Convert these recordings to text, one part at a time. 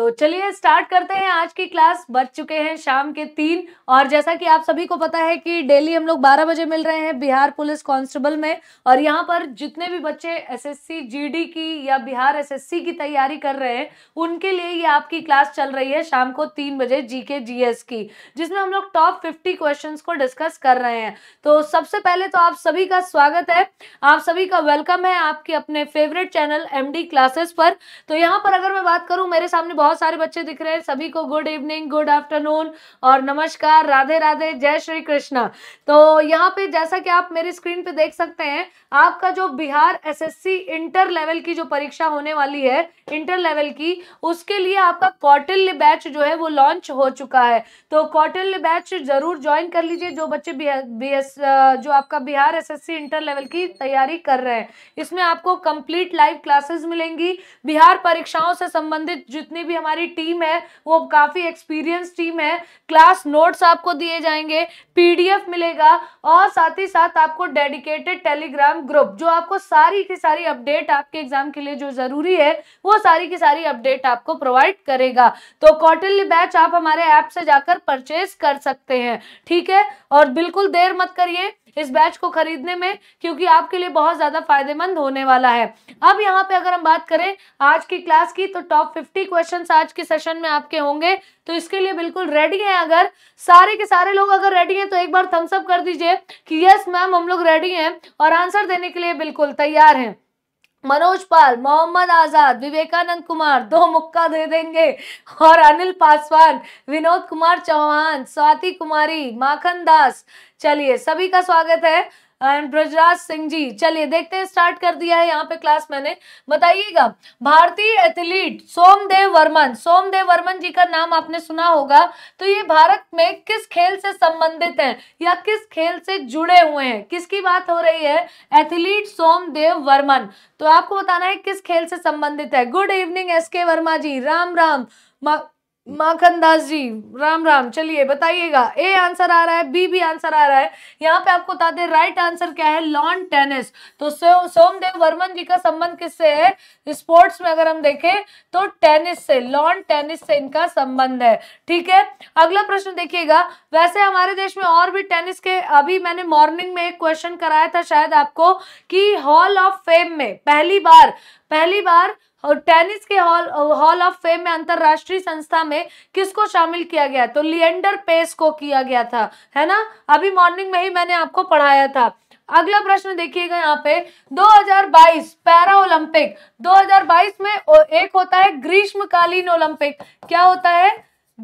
तो चलिए स्टार्ट करते हैं आज की क्लास बज चुके हैं शाम के तीन और जैसा कि आप सभी को पता है कि डेली हम लोग बारह बजे मिल रहे हैं बिहार पुलिस कांस्टेबल में और यहाँ पर जितने भी बच्चे एसएससी जीडी की या बिहार एसएससी की तैयारी कर रहे हैं उनके लिए ये आपकी क्लास चल रही है शाम को तीन बजे जी के की जिसमें हम लोग टॉप फिफ्टी क्वेश्चन को डिस्कस कर रहे हैं तो सबसे पहले तो आप सभी का स्वागत है आप सभी का वेलकम है आपके अपने फेवरेट चैनल एम क्लासेस पर तो यहाँ पर अगर मैं बात करूँ मेरे सामने बहुत बहुत सारे बच्चे दिख रहे हैं सभी को गुड इवनिंग गुड आफ्टरनून और नमस्कार राधे राधे जय श्री कृष्णा तो यहाँ पे जैसा कि आप मेरे स्क्रीन पे देख सकते हैं आपका जो बिहार एसएससी इंटर लेवल की जो परीक्षा होने वाली है इंटर लेवल की उसके लिए आपका कौटिल्य बैच जो है वो लॉन्च हो चुका है तो कौटिल्य बैच जरूर ज्वाइन कर लीजिए जो बच्चे बी एस जो आपका बिहार एसएससी इंटर लेवल की तैयारी कर रहे हैं इसमें आपको कंप्लीट लाइव क्लासेस मिलेंगी बिहार परीक्षाओं से संबंधित जितनी भी हमारी टीम है वो काफ़ी एक्सपीरियंस टीम है क्लास नोट्स आपको दिए जाएंगे पी मिलेगा और साथ ही साथ आपको डेडिकेटेड टेलीग्राम एग्जाम ग्रुप जो आपको सारी की सारी अपडेट आपके एग्जाम के लिए जो जरूरी है वो सारी की सारी अपडेट आपको प्रोवाइड करेगा तो क्वार्टरली बैच आप हमारे ऐप से जाकर परचेज कर सकते हैं ठीक है और बिल्कुल देर मत करिए इस बैच को खरीदने में क्योंकि आपके लिए बहुत ज़्यादा फायदेमंद होने वाला है अब यहाँ पे अगर हम बात करें आज की क्लास की तो टॉप फिफ्टी क्वेश्चन आज के सेशन में आपके होंगे तो इसके लिए बिल्कुल रेडी हैं अगर सारे के सारे लोग अगर रेडी हैं तो एक बार थम्सअप कर दीजिए कि यस मैम हम लोग रेडी हैं और आंसर देने के लिए बिल्कुल तैयार हैं मनोज पाल मोहम्मद आजाद विवेकानंद कुमार दो मुक्का दे देंगे और अनिल पासवान विनोद कुमार चौहान स्वाति कुमारी माखन दास चलिए सभी का स्वागत है एंड ब्रजराज सिंह जी चलिए देखते हैं स्टार्ट कर दिया है यहाँ पे क्लास मैंने बताइएगा भारतीय एथलीट सोमदेव वर्मन सोमदेव वर्मन जी का नाम आपने सुना होगा तो ये भारत में किस खेल से संबंधित है या किस खेल से जुड़े हुए हैं किसकी बात हो रही है एथलीट सोमदेव वर्मन तो आपको बताना है किस खेल से संबंधित है good evening S Verma ji Ram Ram Makhandas ji Ram Ram चलिए बताइएगा ए आंसर आ रहा है बी भी आंसर आ रहा है यहाँ पे आपको बता दें राइट आंसर क्या है लॉन टेनिस तो सोमदेव वर्मन जी का संबंध किससे है स्पोर्ट्स में अगर हम देखें तो टेनिस से लॉन टेनिस से इनका संबंध है ठीक है अगला प्रश्न देखिएगा वैसे हमारे देश में और भी टेनिस के अभी मैंने मॉर्निंग में एक क्वेश्चन कराया था शायद आपको कि हॉल ऑफ फेम में पहली बार पहली बार और टेनिस के हॉल हॉल ऑफ फेम में अंतरराष्ट्रीय संस्था में किसको शामिल किया गया तो लियंडर पेस को किया गया था है ना अभी मॉर्निंग में ही मैंने आपको पढ़ाया था अगला प्रश्न देखिएगा यहाँ पे 2022 पैरा ओलंपिक 2022 में एक होता है ग्रीष्मकालीन ओलंपिक क्या होता है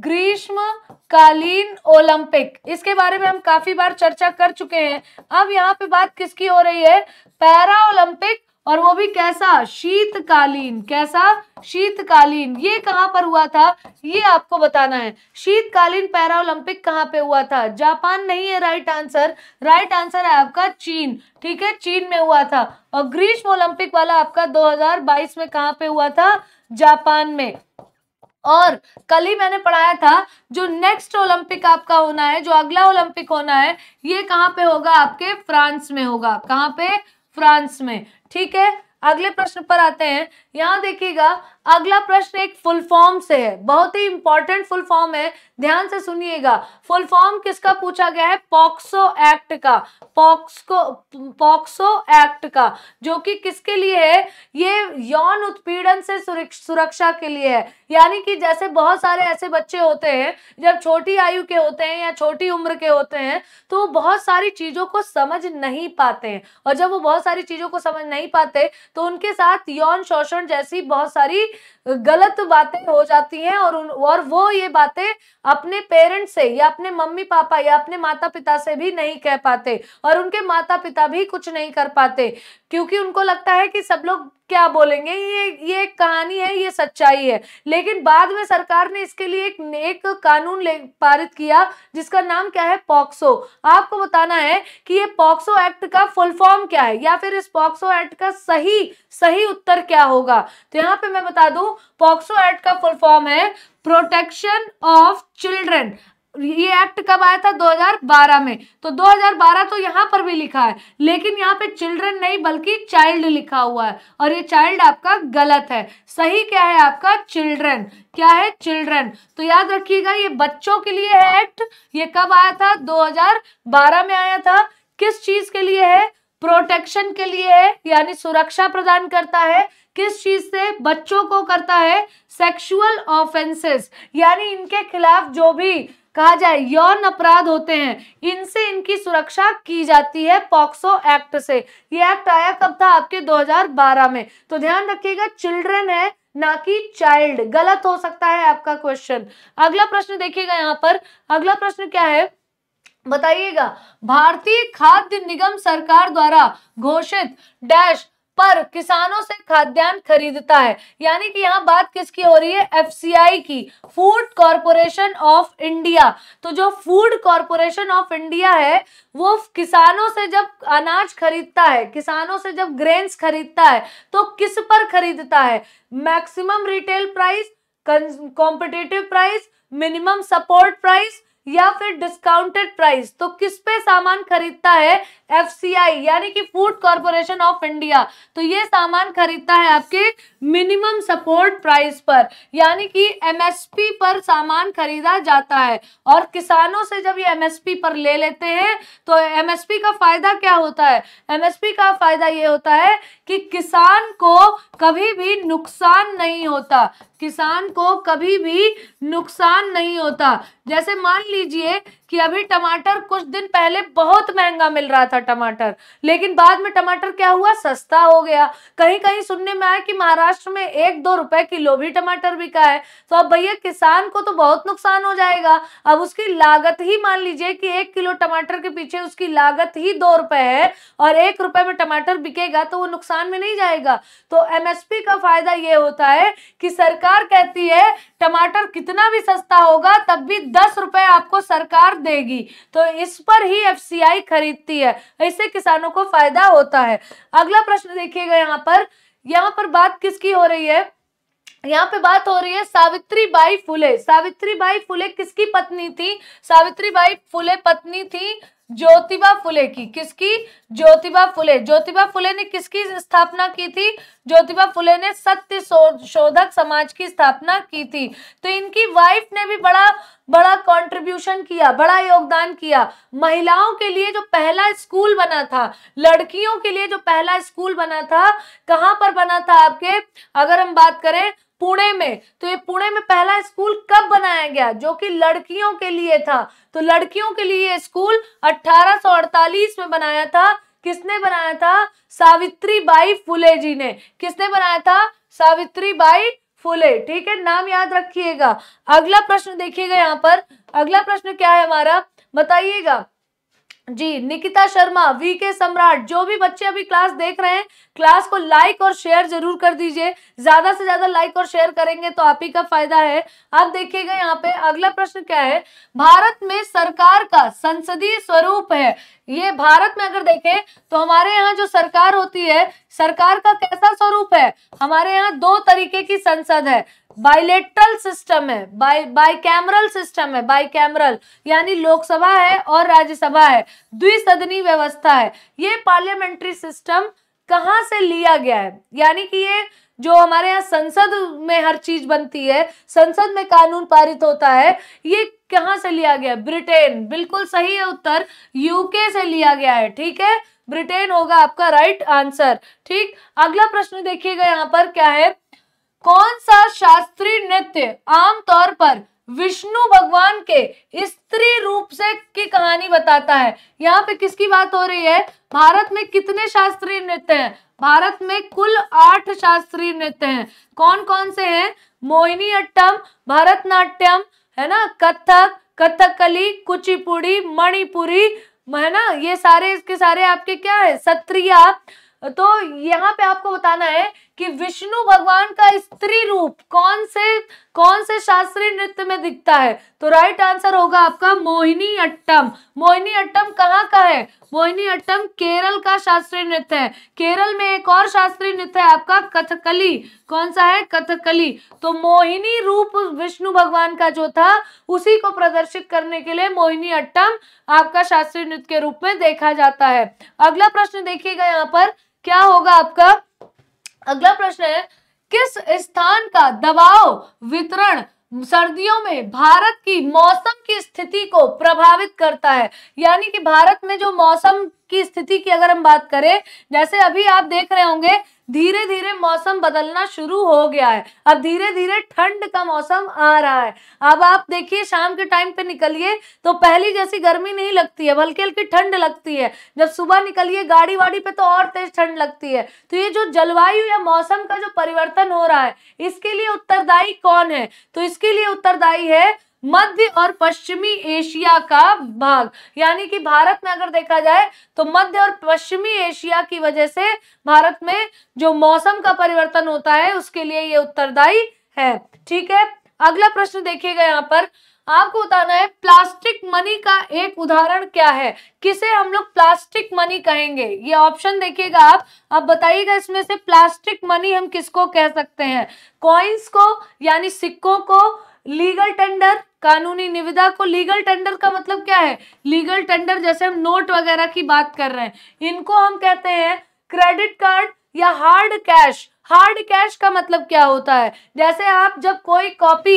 ग्रीष्मकालीन ओलंपिक इसके बारे में हम काफी बार चर्चा कर चुके हैं अब यहाँ पे बात किसकी हो रही है पैरा ओलंपिक और वो भी कैसा शीतकालीन कैसा शीतकालीन ये कहाँ पर हुआ था ये आपको बताना है शीतकालीन पैरा ओलंपिक कहाँ पे हुआ था जापान नहीं है राइट आंसर राइट आंसर है आपका चीन ठीक है चीन में हुआ था और ग्रीष्म ओलंपिक वाला आपका 2022 में कहाँ पे हुआ था जापान में और कल ही मैंने पढ़ाया था जो नेक्स्ट ओलंपिक आपका होना है जो अगला ओलंपिक होना है ये कहाँ पे होगा आपके फ्रांस में होगा कहाँ पे फ्रांस में ठीक है अगले प्रश्न पर आते हैं यहाँ देखिएगा अगला प्रश्न एक फुल फॉर्म से है बहुत ही इंपॉर्टेंट फुल फॉर्म है ध्यान से सुनिएगा फुल फॉर्म किसका पूछा गया है पॉक्सो एक्ट का पॉक्सो पॉक्सो एक्ट का जो कि किसके लिए है ये यौन उत्पीड़न से सुरक्षा के लिए है यानी कि जैसे बहुत सारे ऐसे बच्चे होते हैं जब छोटी आयु के होते हैं या छोटी उम्र के होते हैं तो वो बहुत सारी चीजों को समझ नहीं पाते हैं और जब वो बहुत सारी चीजों को समझ नहीं पाते तो उनके साथ यौन शोषण जैसी बहुत सारी गलत बातें हो जाती हैं और और वो ये बातें अपने पेरेंट्स से या अपने मम्मी पापा या अपने माता पिता से भी नहीं कह पाते और उनके माता पिता भी कुछ नहीं कर पाते क्योंकि उनको लगता है कि सब लोग क्या बोलेंगे ये ये कहानी है ये सच्चाई है लेकिन बाद में सरकार ने इसके लिए एक नेक कानून पारित किया जिसका नाम क्या है पॉक्सो आपको बताना है कि ये पॉक्सो एक्ट का फुल फॉर्म क्या है या फिर इस पॉक्सो एक्ट का सही सही उत्तर क्या होगा तो यहाँ पे मैं बता दू पॉक्सो एक्ट का फुल फॉर्म है प्रोटेक्शन ऑफ चिल्ड्रन ये एक्ट कब आया था 2012 में तो 2012 तो यहाँ पर भी लिखा है लेकिन यहाँ पे चिल्ड्रन नहीं बल्कि चाइल्ड लिखा हुआ है और ये चाइल्ड आपका गलत है सही क्या है आपका चिल्ड्रन क्या है चिल्ड्रन तो याद रखिएगा ये बच्चों के लिए है एक्ट ये कब आया था 2012 में आया था किस चीज के लिए है प्रोटेक्शन के लिए है यानी सुरक्षा प्रदान करता है किस चीज से बच्चों को करता है सेक्सुअल ऑफेंसेस यानी इनके खिलाफ जो भी कहा जाए यौन अपराध होते हैं इनसे इनकी सुरक्षा की जाती है पॉक्सो एक्ट से ये एक्ट आया कब था आपके 2012 में तो ध्यान रखिएगा चिल्ड्रन है ना कि चाइल्ड गलत हो सकता है आपका क्वेश्चन अगला प्रश्न देखिएगा यहाँ पर अगला प्रश्न क्या है बताइएगा भारतीय खाद्य निगम सरकार द्वारा घोषित डैश पर किसानों से खाद्यान्न खरीदता है यानी कि यहाँ बात किसकी हो रही है एफसीआई की फूड कॉरपोरेशन ऑफ इंडिया तो जो फूड कॉरपोरेशन ऑफ इंडिया है वो किसानों से जब अनाज खरीदता है किसानों से जब ग्रेन्स खरीदता है तो किस पर खरीदता है maximum retail price competitive price minimum support price या फिर डिस्काउंटेड प्राइस तो किस पे सामान खरीदता है एफ यानी कि फूड कॉरपोरेशन ऑफ इंडिया तो ये सामान खरीदता है आपके मिनिमम सपोर्ट प्राइस पर यानी कि एमएसपी पर सामान खरीदा जाता है और किसानों से जब ये एमएसपी पर ले लेते हैं तो एमएसपी का फायदा क्या होता है एमएसपी का फायदा ये होता है कि किसान को कभी भी नुकसान नहीं होता किसान को कभी भी नुकसान नहीं होता जैसे मान लीजिए कि अभी टमाटर कुछ दिन पहले बहुत महंगा मिल रहा था टमाटर लेकिन बाद में टमाटर क्या हुआ सस्ता हो गया कहीं कहीं सुनने में आया कि महाराष्ट्र में एक दो रुपए किलो भी टमाटर बिका है तो अब भैया किसान को तो बहुत नुकसान हो जाएगा अब उसकी लागत ही मान लीजिए कि एक किलो टमाटर के पीछे उसकी लागत ही दो रुपए है और एक रुपए में टमाटर बिकेगा तो वो नुकसान में नहीं जाएगा तो एमएसपी का फायदा ये होता है कि सरकार कहती है टमाटर कितना भी सस्ता होगा तब भी दस रुपए आपको सरकार कर देगी तो इस पर ही एफसीआई खरीदती है इससे किसानों को फायदा होता है अगला प्रश्न देखिएगा यहाँ पर यहाँ पर बात किसकी हो रही है यहाँ पे बात हो रही है सावित्री बाई फुले सावित्री बाई फुले किसकी पत्नी थी सावित्री बाई फुले पत्नी थी ज्योतिबा फुले की किसकी ज्योतिबा फुले ज्योतिबा फुले ने किसकी स्थापना की थी ज्योतिबा फुले ने सत्य शोधक समाज की स्थापना की थी तो इनकी वाइफ ने भी बड़ा बड़ा कंट्रीब्यूशन किया बड़ा योगदान किया महिलाओं के लिए जो पहला स्कूल बना था लड़कियों के लिए जो पहला स्कूल बना था कहाँ पर बना था आपके अगर हम बात करें पुणे में तो ये पुणे में पहला स्कूल कब बनाया गया जो कि लड़कियों के लिए था तो लड़कियों के लिए स्कूल 1848 में बनाया था किसने बनाया था सावित्री बाई फुले जी ने किसने बनाया था सावित्री बाई फुले ठीक है नाम याद रखिएगा अगला प्रश्न देखिएगा यहाँ पर अगला प्रश्न क्या है हमारा बताइएगा जी निकिता शर्मा वी के सम्राट जो भी बच्चे अभी क्लास देख रहे हैं क्लास को लाइक और शेयर जरूर कर दीजिए ज्यादा से ज्यादा लाइक और शेयर करेंगे तो आप ही का फायदा है आप देखिएगा यहाँ पे अगला प्रश्न क्या है भारत में सरकार का संसदीय स्वरूप है ये भारत में अगर देखें तो हमारे यहाँ जो सरकार होती है सरकार का कैसा स्वरूप है हमारे यहाँ दो तरीके की संसद है बाइलेट्रल सिस्टम है बाई बाई सिस्टम है कैमरल यानी लोकसभा है और राज्यसभा है द्विसदनी व्यवस्था है ये पार्लियामेंट्री सिस्टम कहाँ से लिया गया है यानी कि ये जो हमारे यहाँ संसद में हर चीज बनती है संसद में कानून पारित होता है ये कहाँ से लिया गया है ब्रिटेन बिल्कुल सही है उत्तर यूके से लिया गया है ठीक है ब्रिटेन होगा आपका राइट आंसर ठीक अगला प्रश्न देखिएगा यहाँ पर क्या है कौन सा शास्त्रीय नृत्य आमतौर पर विष्णु भगवान के स्त्री रूप से की कहानी बताता है यहाँ पे किसकी बात हो रही है भारत में कितने शास्त्रीय नृत्य हैं भारत में कुल आठ शास्त्रीय नृत्य हैं कौन कौन से हैं मोहिनी अट्टम भरतनाट्यम है ना कथक कथकली कुचिपुड़ी मणिपुरी है ना ये सारे इसके सारे आपके क्या है सत्रिया तो यहाँ पे आपको बताना है कि विष्णु भगवान का स्त्री रूप कौन से कौन से शास्त्रीय नृत्य में दिखता है तो राइट आंसर होगा आपका मोहिनी अट्टम मोहिनी अट्टम कहाँ का है मोहिनी अट्टम केरल का शास्त्रीय नृत्य है केरल में एक और शास्त्रीय नृत्य है आपका कथकली कौन सा है कथकली तो मोहिनी रूप विष्णु भगवान का जो था उसी को प्रदर्शित करने के लिए मोहिनी अट्टम आपका शास्त्रीय नृत्य के रूप में देखा जाता है अगला प्रश्न देखिएगा यहाँ पर क्या होगा आपका अगला प्रश्न है किस स्थान का दबाव वितरण सर्दियों में भारत की मौसम की स्थिति को प्रभावित करता है यानी कि भारत में जो मौसम की स्थिति की अगर हम बात करें जैसे अभी आप देख रहे होंगे धीरे धीरे मौसम बदलना शुरू हो गया है अब धीरे धीरे ठंड का मौसम आ रहा है अब आप देखिए शाम के टाइम पे निकलिए तो पहली जैसी गर्मी नहीं लगती है हल्की हल्की ठंड लगती है जब सुबह निकलिए गाड़ी वाड़ी पे तो और तेज ठंड लगती है तो ये जो जलवायु या मौसम का जो परिवर्तन हो रहा है इसके लिए उत्तरदायी कौन है तो इसके लिए उत्तरदायी है मध्य और पश्चिमी एशिया का भाग यानी कि भारत में अगर देखा जाए तो मध्य और पश्चिमी एशिया की वजह से भारत में जो मौसम का परिवर्तन होता है उसके लिए ये उत्तरदायी है ठीक है अगला प्रश्न देखिएगा यहाँ पर आपको बताना है प्लास्टिक मनी का एक उदाहरण क्या है किसे हम लोग प्लास्टिक मनी कहेंगे ये ऑप्शन देखिएगा आप अब बताइएगा इसमें से प्लास्टिक मनी हम किसको कह सकते हैं कॉइन्स को यानी सिक्कों को लीगल टेंडर कानूनी निविदा को लीगल टेंडर का मतलब क्या है लीगल टेंडर जैसे हम नोट वगैरह की बात कर रहे हैं इनको हम कहते हैं क्रेडिट कार्ड या हार्ड कैश हार्ड कैश का मतलब क्या होता है जैसे आप जब कोई कॉपी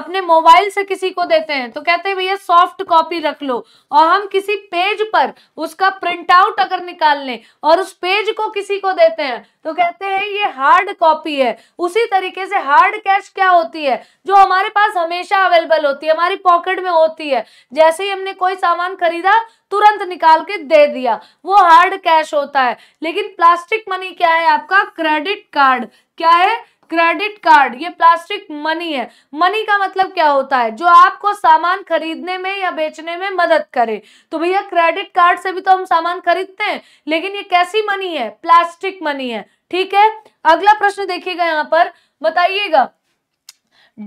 अपने मोबाइल से किसी को देते हैं तो कहते हैं भैया सॉफ्ट कॉपी रख लो और हम किसी पेज पर उसका प्रिंट आउट अगर निकाल लें और उस पेज को किसी को देते हैं तो कहते हैं ये हार्ड कॉपी है उसी तरीके से हार्ड कैश क्या होती है जो हमारे पास हमेशा अवेलेबल होती है हमारी पॉकेट में होती है जैसे ही हमने कोई सामान खरीदा तुरंत निकाल के दे दिया वो हार्ड कैश होता है लेकिन प्लास्टिक मनी क्या है आपका क्रेडिट कार्ड क्या है क्रेडिट कार्ड ये प्लास्टिक मनी है मनी का मतलब क्या होता है जो आपको सामान खरीदने में या बेचने में मदद करे तो भैया क्रेडिट कार्ड से भी तो हम सामान खरीदते हैं लेकिन ये कैसी मनी है प्लास्टिक मनी है ठीक है अगला प्रश्न देखिएगा यहाँ पर बताइएगा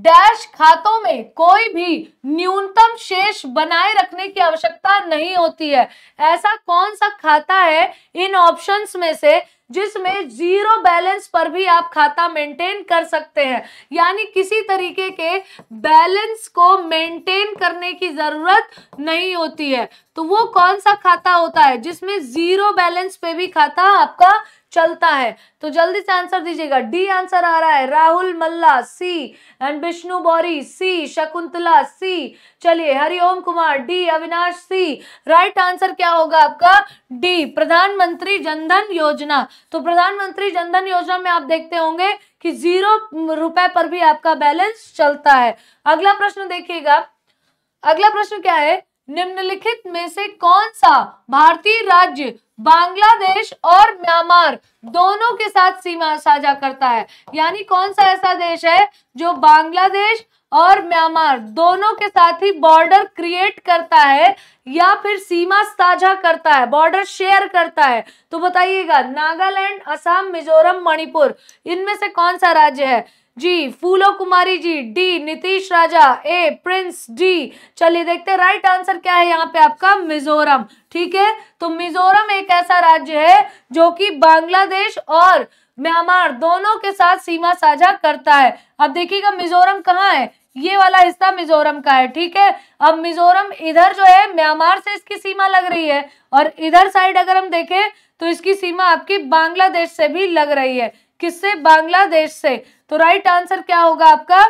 डैश खातों में कोई भी न्यूनतम शेष बनाए रखने की आवश्यकता नहीं होती है ऐसा कौन सा खाता है इन ऑप्शंस में से जिसमें जीरो बैलेंस पर भी आप खाता मेंटेन कर सकते हैं यानी किसी तरीके के बैलेंस को मेंटेन करने की ज़रूरत नहीं होती है तो वो कौन सा खाता होता है जिसमें जीरो बैलेंस पे भी खाता आपका चलता है तो जल्दी से आंसर दीजिएगा डी आंसर आ रहा है Rahul Malla C and Vishnu Bauri C Shakuntala C चलिए Hariom Kumar D Avinash C right answer क्या होगा आपका डी प्रधानमंत्री जनधन योजना तो प्रधानमंत्री जनधन योजना में आप देखते होंगे कि जीरो रुपए पर भी आपका बैलेंस चलता है अगला प्रश्न देखिएगा अगला प्रश्न क्या है निम्नलिखित में से कौन सा भारतीय राज्य बांग्लादेश और म्यांमार दोनों के साथ सीमा साझा करता है यानी कौन सा ऐसा देश है जो बांग्लादेश और म्यांमार दोनों के साथ ही बॉर्डर क्रिएट करता है या फिर सीमा साझा करता है बॉर्डर शेयर करता है तो बताइएगा नागालैंड असम मिजोरम मणिपुर इनमें से कौन सा राज्य है जी Phulo Kumari ji D Nitish Raja A Prince D चलिए देखते हैं राइट आंसर क्या है यहाँ पे आपका मिजोरम ठीक है तो मिजोरम एक ऐसा राज्य है जो कि बांग्लादेश और म्यांमार दोनों के साथ सीमा साझा करता है अब देखिएगा मिजोरम कहाँ है ये वाला हिस्सा मिजोरम का है ठीक है अब मिजोरम इधर जो है म्यांमार से इसकी सीमा लग रही है और इधर साइड अगर हम देखें तो इसकी सीमा आपकी बांग्लादेश से भी लग रही है किससे बांग्लादेश से तो राइट आंसर क्या होगा आपका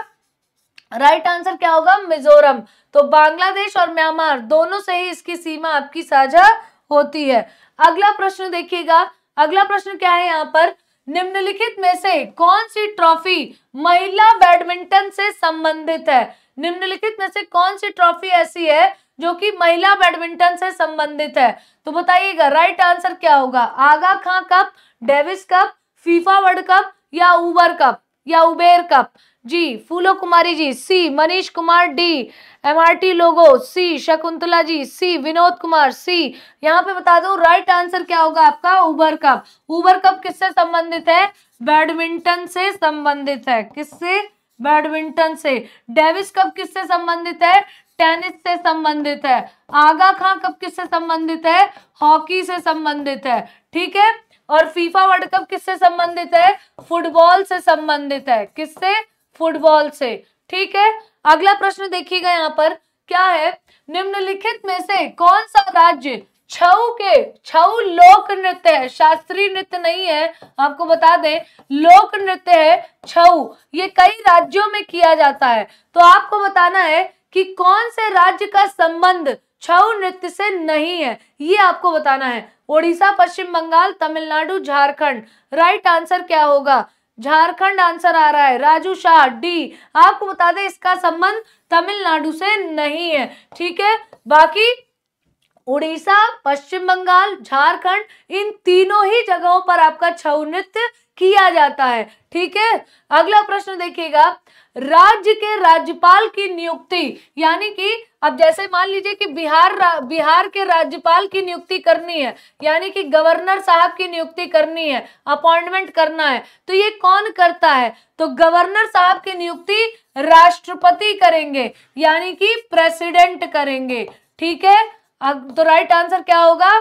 राइट आंसर क्या होगा मिजोरम तो बांग्लादेश और म्यांमार दोनों से ही इसकी सीमा आपकी साझा होती है अगला प्रश्न देखिएगा अगला प्रश्न क्या है यहाँ पर निम्नलिखित में से कौन सी ट्रॉफी महिला बैडमिंटन से संबंधित है निम्नलिखित में से कौन सी ट्रॉफी ऐसी है जो कि महिला बैडमिंटन से संबंधित है तो बताइएगा राइट आंसर क्या होगा Aga Khan cup Davis cup FIFA world cup या उबर कप या उबेर कप जी Phulo Kumari ji C Manish Kumar D MRT लोगो C Shakuntala ji C Vinod Kumar C यहाँ पे बता दो राइट आंसर क्या होगा आपका उबर कप उबर कप किससे संबंधित है बैडमिंटन से संबंधित है किससे बैडमिंटन से डेविस कप किससे संबंधित है टेनिस से संबंधित है आगा खां कप किससे संबंधित है हॉकी से संबंधित है ठीक है और फीफा वर्ल्ड कप किससे संबंधित है फुटबॉल से संबंधित है किससे फुटबॉल से ठीक है अगला प्रश्न देखिएगा यहाँ पर क्या है निम्नलिखित में से कौन सा राज्य छऊ के छऊ लोक नृत्य है शास्त्रीय नृत्य नहीं है आपको बता दें लोक नृत्य है छऊ ये कई राज्यों में किया जाता है तो आपको बताना है कि कौन से राज्य का संबंध छऊ नृत्य से नहीं है ये आपको बताना है ओडिशा पश्चिम बंगाल तमिलनाडु झारखंड राइट आंसर क्या होगा झारखंड आंसर आ रहा है राजू शाह डी आपको बता दें इसका संबंध तमिलनाडु से नहीं है ठीक है बाकी उड़ीसा पश्चिम बंगाल झारखंड इन तीनों ही जगहों पर आपका छऊ नृत्य किया जाता है ठीक है अगला प्रश्न देखिएगा राज्य के राज्यपाल की नियुक्ति यानी कि अब जैसे मान लीजिए कि बिहार बिहार के राज्यपाल की नियुक्ति करनी है यानी कि गवर्नर साहब की नियुक्ति करनी है अपॉइंटमेंट करना है तो ये कौन करता है तो गवर्नर साहब की नियुक्ति राष्ट्रपति करेंगे यानी कि प्रेसिडेंट करेंगे ठीक है अब तो राइट आंसर क्या होगा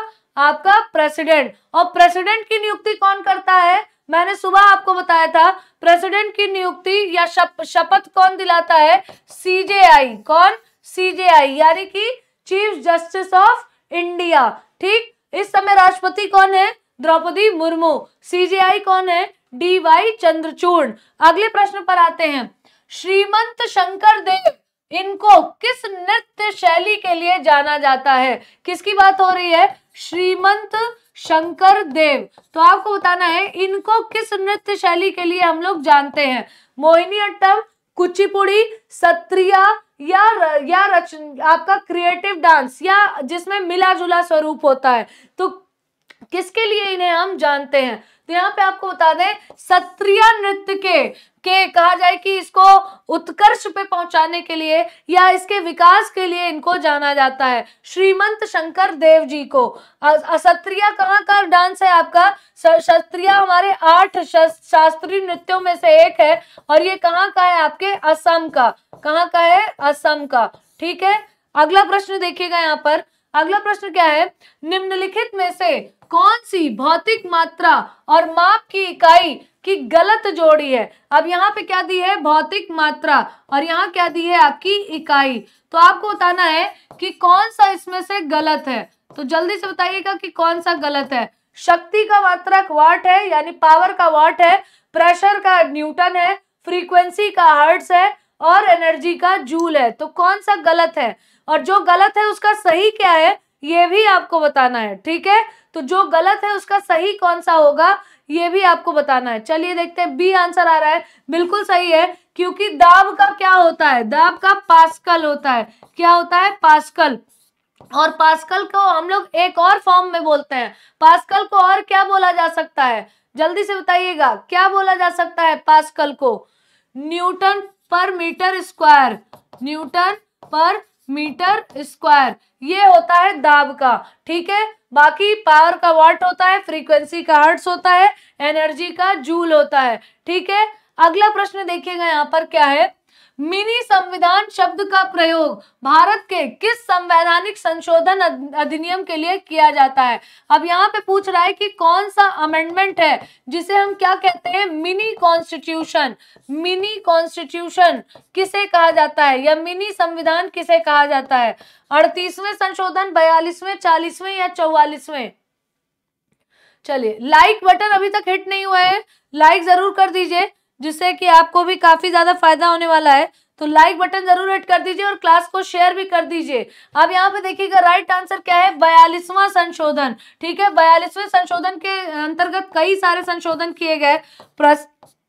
आपका प्रेसिडेंट और प्रेसिडेंट की नियुक्ति कौन करता है मैंने सुबह आपको बताया था प्रेसिडेंट की नियुक्ति या शपथ कौन दिलाता है सीजेआई कौन सीजेआई यानी कि चीफ जस्टिस ऑफ इंडिया ठीक इस समय राष्ट्रपति कौन है द्रौपदी मुर्मू सीजेआई कौन है डी वाई चंद्रचूर्ण अगले प्रश्न पर आते हैं श्रीमंत शंकर देव इनको किस नृत्य शैली के लिए जाना जाता है किसकी बात हो रही है श्रीमंत शंकर देव तो आपको बताना है इनको किस नृत्य शैली के लिए हम लोग जानते हैं मोहिनी अट्टम कुचिपुड़ी सत्रिया या र, या रचन आपका क्रिएटिव डांस या जिसमें मिला जुला स्वरूप होता है तो किसके लिए इन्हें हम जानते हैं तो यहाँ पे आपको बता दें सत्रिया नृत्य के कि कहा जाए कि इसको उत्कर्ष पे पहुंचाने के लिए या इसके विकास के लिए इनको जाना जाता है श्रीमंत शंकर देव जी को सत्रिया कहाँ का डांस है आपका शस्त्रिया हमारे आठ शास्त्रीय नृत्यों में से एक है और ये कहाँ का है आपके असम का कहाँ का है असम का ठीक है अगला प्रश्न देखिएगा यहाँ पर अगला प्रश्न क्या है निम्नलिखित में से कौन सी भौतिक मात्रा और माप की इकाई कि गलत जोड़ी है अब यहाँ पे क्या दी है भौतिक मात्रा और यहाँ क्या दी है आपकी इकाई तो आपको बताना है कि कौन सा इसमें से गलत है तो जल्दी से बताइएगा कि कौन सा गलत है शक्ति का मात्रक वाट है यानी पावर का वाट है प्रेशर का न्यूटन है फ्रीक्वेंसी का हर्ट्स है और एनर्जी का जूल है तो कौन सा गलत है और जो गलत है उसका सही क्या है ये भी आपको बताना है ठीक है तो जो गलत है उसका सही कौन सा होगा ये भी आपको बताना है चलिए देखते हैं बी आंसर आ रहा है बिल्कुल सही है क्योंकि दाब का क्या होता है दाब का पास्कल होता है क्या होता है पास्कल और पास्कल को हम लोग एक और फॉर्म में बोलते हैं पास्कल को और क्या बोला जा सकता है जल्दी से बताइएगा क्या बोला जा सकता है पास्कल को न्यूटन पर मीटर स्क्वायर न्यूटन पर मीटर स्क्वायर ये होता है दाब का ठीक है बाकी पावर का वाट होता है फ्रीक्वेंसी का हर्ट्स होता है एनर्जी का जूल होता है ठीक है अगला प्रश्न देखिएगा यहाँ पर क्या है मिनी संविधान शब्द का प्रयोग भारत के किस संवैधानिक संशोधन अधिनियम के लिए किया जाता है अब यहाँ पे पूछ रहा है कि कौन सा अमेंडमेंट है जिसे हम क्या कहते हैं मिनी कॉन्स्टिट्यूशन मिनी कॉन्स्टिट्यूशन किसे कहा जाता है या मिनी संविधान किसे कहा जाता है अड़तीसवें संशोधन बयालीसवें चालीसवें या चौवालीसवें चलिए लाइक बटन अभी तक हिट नहीं हुआ है लाइक जरूर कर दीजिए जिससे कि आपको भी काफ़ी ज़्यादा फायदा होने वाला है तो लाइक बटन जरूर हिट कर दीजिए और क्लास को शेयर भी कर दीजिए अब यहाँ पे देखिएगा राइट आंसर क्या है बयालीसवां संशोधन ठीक है बयालीसवें संशोधन के अंतर्गत कई सारे संशोधन किए गए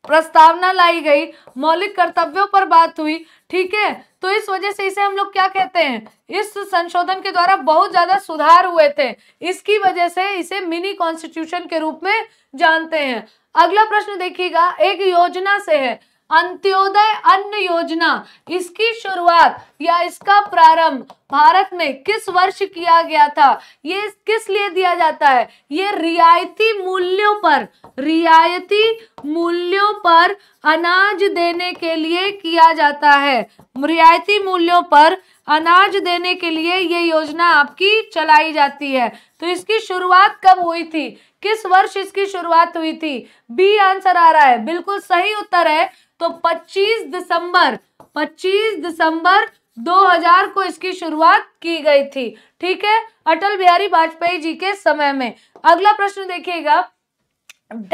प्रस्तावना लाई गई मौलिक कर्तव्यों पर बात हुई ठीक है तो इस वजह से इसे हम लोग क्या कहते हैं इस संशोधन के द्वारा बहुत ज्यादा सुधार हुए थे इसकी वजह से इसे मिनी कॉन्स्टिट्यूशन के रूप में जानते हैं अगला प्रश्न देखिएगा एक योजना से है अंत्योदय अन्न योजना इसकी शुरुआत या इसका प्रारंभ भारत में किस वर्ष किया गया था ये किस लिए दिया जाता है ये रियायती मूल्यों पर रियायती मूल्यों पर अनाज देने के लिए किया जाता है रियायती मूल्यों पर अनाज देने के लिए ये योजना आपकी चलाई जाती है तो इसकी शुरुआत कब हुई थी किस वर्ष इसकी शुरुआत हुई थी बी आंसर आ रहा है बिल्कुल सही उत्तर है तो 25 दिसंबर 25 दिसंबर 2000 को इसकी शुरुआत की गई थी ठीक है अटल बिहारी वाजपेयी जी के समय में अगला प्रश्न देखिएगा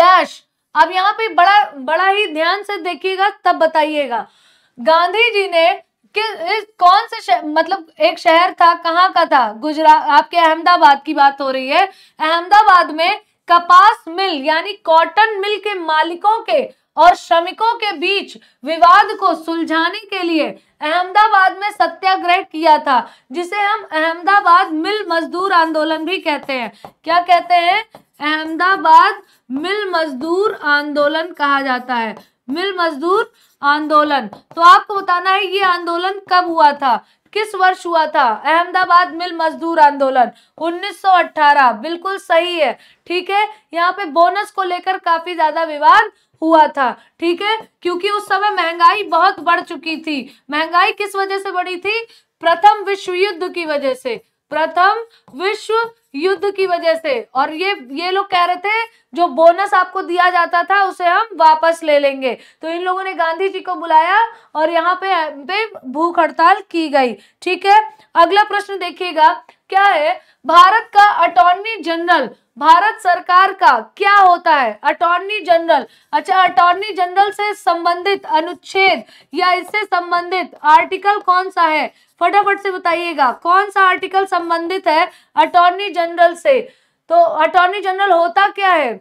डैश अब यहाँ पे बड़ा बड़ा ही ध्यान से देखिएगा तब बताइएगा गांधी जी ने कि इस कौन से मतलब एक शहर था कहाँ का था गुजरात आपके अहमदाबाद की बात हो रही है अहमदाबाद में कपास मिल यानी कॉटन मिल के मालिकों के और श्रमिकों के बीच विवाद को सुलझाने के लिए अहमदाबाद में सत्याग्रह किया था जिसे हम अहमदाबाद मिल मजदूर आंदोलन भी कहते हैं क्या कहते हैं अहमदाबाद मिल मजदूर आंदोलन कहा जाता है मिल मजदूर आंदोलन तो आपको बताना है ये आंदोलन कब हुआ था किस वर्ष हुआ था अहमदाबाद मिल मजदूर आंदोलन 1918 बिल्कुल सही है ठीक है यहाँ पे बोनस को लेकर काफी ज्यादा विवाद हुआ था ठीक है क्योंकि उस समय महंगाई बहुत बढ़ चुकी थी महंगाई किस वजह से बढ़ी थी प्रथम विश्व युद्ध की वजह से प्रथम विश्व युद्ध की वजह से और ये ये लोग कह रहे थे जो बोनस आपको दिया जाता था उसे हम वापस ले लेंगे तो इन लोगों ने गांधी जी को बुलाया और यहाँ पे पे भूख हड़ताल की गई ठीक है अगला प्रश्न देखिएगा क्या है भारत का अटॉर्नी जनरल भारत सरकार का क्या होता है अटॉर्नी जनरल अच्छा अटॉर्नी जनरल से संबंधित अनुच्छेद या इससे संबंधित आर्टिकल कौन सा है फटाफट से बताइएगा कौन सा आर्टिकल संबंधित है अटॉर्नी जनरल से तो अटॉर्नी जनरल होता क्या है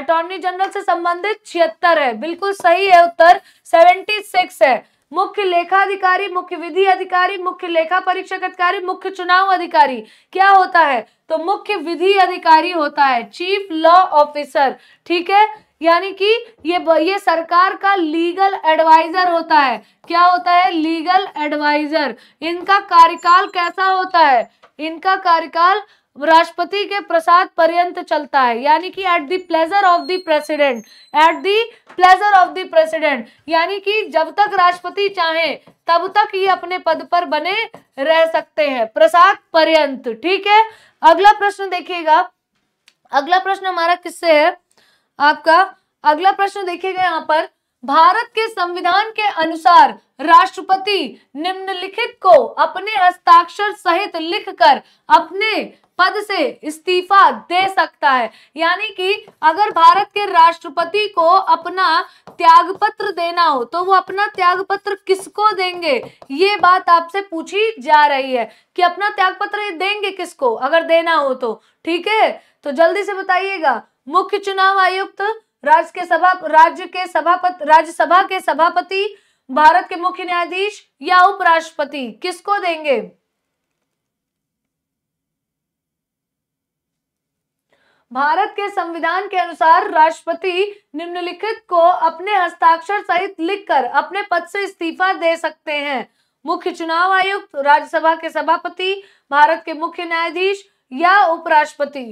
अटॉर्नी जनरल से संबंधित छिहत्तर है बिल्कुल सही है उत्तर सेवेंटी सिक्स है मुख्य लेखा अधिकारी मुख्य विधि अधिकारी मुख्य लेखा परीक्षक अधिकारी मुख्य चुनाव अधिकारी क्या होता है तो मुख्य विधि अधिकारी होता है चीफ लॉ ऑफिसर ठीक है यानी कि ये ये सरकार का लीगल एडवाइजर होता है क्या होता है लीगल एडवाइजर इनका कार्यकाल कैसा होता है इनका कार्यकाल राष्ट्रपति के प्रसाद पर्यंत चलता है यानी कि at the pleasure of the president at the pleasure of the president यानी कि जब तक राष्ट्रपति चाहे तब तक ये अपने पद पर बने रह सकते हैं प्रसाद पर्यंत ठीक है अगला प्रश्न देखिएगा अगला प्रश्न हमारा किससे है आपका अगला प्रश्न देखिएगा यहाँ पर भारत के संविधान के अनुसार राष्ट्रपति निम्नलिखित को अपने हस्ताक्षर सहित लिखकर अपने पद से इस्तीफा दे सकता है यानी कि अगर भारत के राष्ट्रपति को अपना त्याग पत्र देना हो तो वो अपना त्याग पत्र किसको देंगे ये बात आपसे पूछी जा रही है कि अपना त्याग पत्र देंगे किसको अगर देना हो तो ठीक है तो जल्दी से बताइएगा मुख्य चुनाव आयुक्त राज्य के सभा राज्य के सभापति राज्यसभा के सभापति भारत के मुख्य न्यायाधीश या उपराष्ट्रपति किसको देंगे भारत के संविधान के अनुसार राष्ट्रपति निम्नलिखित को अपने हस्ताक्षर सहित लिखकर अपने पद से इस्तीफा दे सकते हैं मुख्य चुनाव आयुक्त राज्यसभा के सभापति भारत के मुख्य न्यायाधीश या उपराष्ट्रपति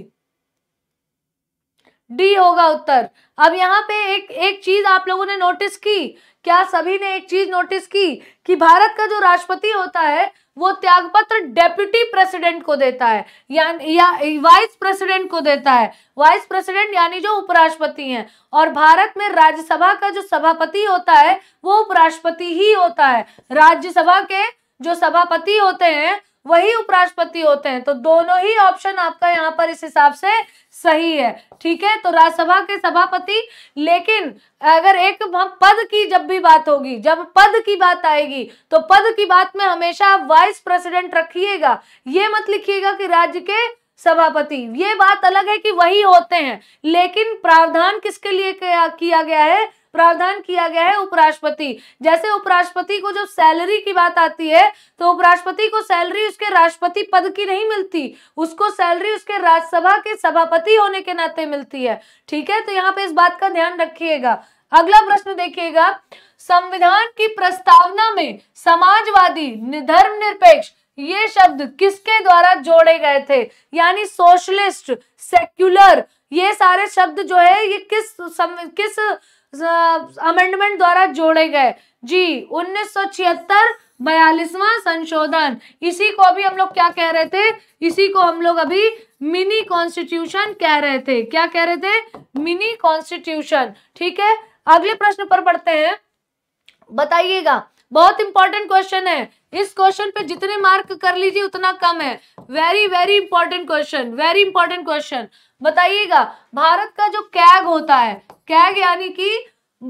डी होगा उत्तर अब यहाँ पे एक एक चीज आप लोगों ने नोटिस की क्या सभी ने एक चीज नोटिस की कि भारत का जो राष्ट्रपति होता है वो त्यागपत्र डेप्यूटी प्रेसिडेंट को देता है या, या वाइस प्रेसिडेंट को देता है वाइस प्रेसिडेंट यानी जो उपराष्ट्रपति हैं और भारत में राज्यसभा का जो सभापति होता है वो उपराष्ट्रपति ही होता है राज्यसभा के जो सभापति होते हैं वही उपराष्ट्रपति होते हैं तो दोनों ही ऑप्शन आपका यहाँ पर इस हिसाब से सही है ठीक है तो राज्यसभा के सभापति लेकिन अगर एक पद की जब भी बात होगी जब पद की बात आएगी तो पद की बात में हमेशा वाइस प्रेसिडेंट रखिएगा ये मत लिखिएगा कि राज्य के सभापति ये बात अलग है कि वही होते हैं लेकिन प्रावधान किसके लिए किया गया है प्रावधान किया गया है उपराष्ट्रपति जैसे उपराष्ट्रपति को जब सैलरी की बात आती है तो उपराष्ट्रपति को सैलरी उसके राष्ट्रपति पद की नहीं मिलती उसको सैलरी उसके राज्यसभा के सभापति होने के नाते मिलती है ठीक है तो यहाँ पे इस बात का ध्यान रखिएगा अगला प्रश्न देखिएगा संविधान की प्रस्तावना में समाजवादी धर्म निरपेक्ष ये शब्द किसके द्वारा जोड़े गए थे यानी सोशलिस्ट सेक्युलर ये सारे शब्द जो है ये किस सम, किस अमेंडमेंट द्वारा जोड़े गए जी उन्नीस सौ छिहत्तर बयालीसवा संशोधन इसी को भी हम लोग क्या कह रहे थे इसी को हम लोग अभी मिनी कॉन्स्टिट्यूशन कह रहे थे क्या कह रहे थे मिनी कॉन्स्टिट्यूशन ठीक है अगले प्रश्न पर पढ़ते हैं बताइएगा बहुत इंपॉर्टेंट क्वेश्चन है इस क्वेश्चन पे जितने मार्क कर लीजिए उतना कम है very very important question very important question बताइएगा भारत का जो कैग होता है कैग यानी कि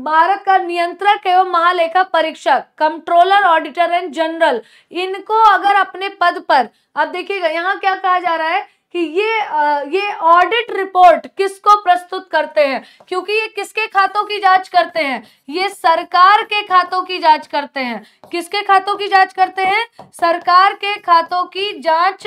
भारत का नियंत्रक एवं महालेखा परीक्षक कंट्रोलर ऑडिटर एंड जनरल इनको अगर अपने पद पर अब देखिएगा यहाँ क्या कहा जा रहा है कि ये आ, ये ऑडिट रिपोर्ट किसको प्रस्तुत करते हैं क्योंकि ये किसके खातों की जांच करते हैं ये सरकार के खातों की जांच करते हैं किसके खातों की जांच करते हैं सरकार के खातों की जांच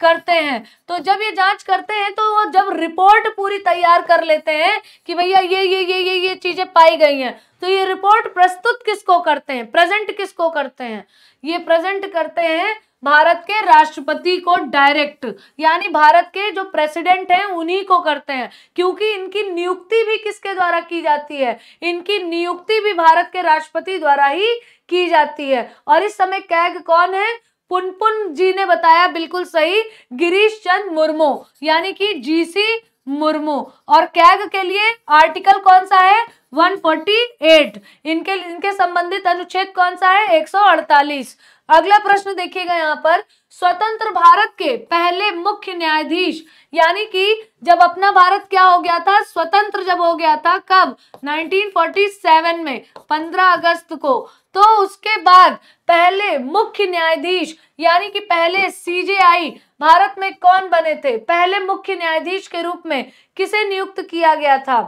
करते हैं तो जब ये जांच करते हैं तो वो जब रिपोर्ट पूरी तैयार कर लेते हैं कि भैया ये ये ये ये ये चीजें पाई गई हैं तो ये रिपोर्ट प्रस्तुत किसको करते हैं प्रेजेंट किसको करते हैं ये प्रेजेंट करते हैं भारत के राष्ट्रपति को डायरेक्ट यानी भारत के जो प्रेसिडेंट हैं उन्हीं को करते हैं क्योंकि इनकी नियुक्ति भी किसके द्वारा की जाती है इनकी नियुक्ति भी भारत के राष्ट्रपति द्वारा ही की जाती है और इस समय कैग कौन है पुनपुन जी ने बताया बिल्कुल सही गिरीश चंद मुर्मू यानी कि जीसी मुर्मू और कैग के लिए आर्टिकल कौन सा है 148 इनके इनके संबंधित अनुच्छेद कौन सा है 148 अगला प्रश्न देखिएगा यहाँ पर स्वतंत्र भारत के पहले मुख्य न्यायाधीश यानी कि जब अपना भारत क्या हो गया था स्वतंत्र जब हो गया था कब 1947 में 15 अगस्त को तो उसके बाद पहले मुख्य न्यायाधीश यानी कि पहले सीजेआई भारत में कौन बने थे पहले मुख्य न्यायाधीश के रूप में किसे नियुक्त किया गया था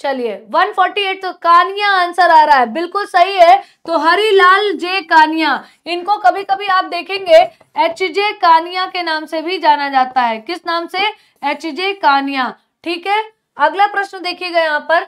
चलिए 148 तो कानिया आंसर आ रहा है बिल्कुल सही है तो हरिलाल जे कानिया इनको कभी कभी आप देखेंगे एच जे कानिया के नाम से भी जाना जाता है किस नाम से एच जे कानिया ठीक है अगला प्रश्न देखिएगा यहाँ पर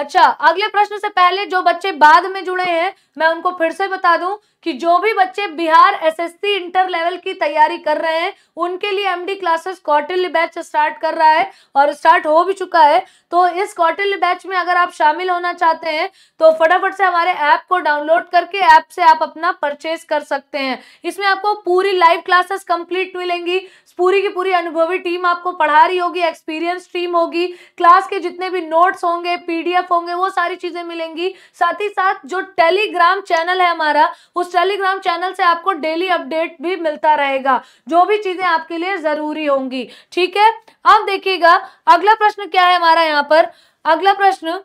अच्छा अगले प्रश्न से पहले जो बच्चे बाद में जुड़े हैं मैं उनको फिर से बता दूं कि जो भी बच्चे बिहार एसएससी इंटर लेवल की तैयारी कर रहे हैं उनके लिए MD classes quarterly batch start कर रहा है और स्टार्ट हो भी चुका है तो इस क्वार्टरली बैच में अगर आप शामिल होना चाहते हैं तो फटाफट से हमारे ऐप को डाउनलोड करके ऐप से आप अपना परचेज कर सकते हैं इसमें आपको पूरी लाइव क्लासेस कंप्लीट मिलेंगी पूरी की पूरी अनुभवी टीम आपको पढ़ा रही होगी एक्सपीरियंस टीम होगी क्लास के जितने भी नोट्स होंगे पीडीएफ होंगे वो सारी चीजें मिलेंगी साथ ही साथ जो टेलीग्राम चैनल है हमारा उस टेलीग्राम चैनल से आपको डेली अपडेट भी मिलता रहेगा जो भी चीज़ें आपके लिए ज़रूरी होंगी ठीक है अब देखिएगा अगला प्रश्न क्या है हमारा यहाँ पर अगला प्रश्न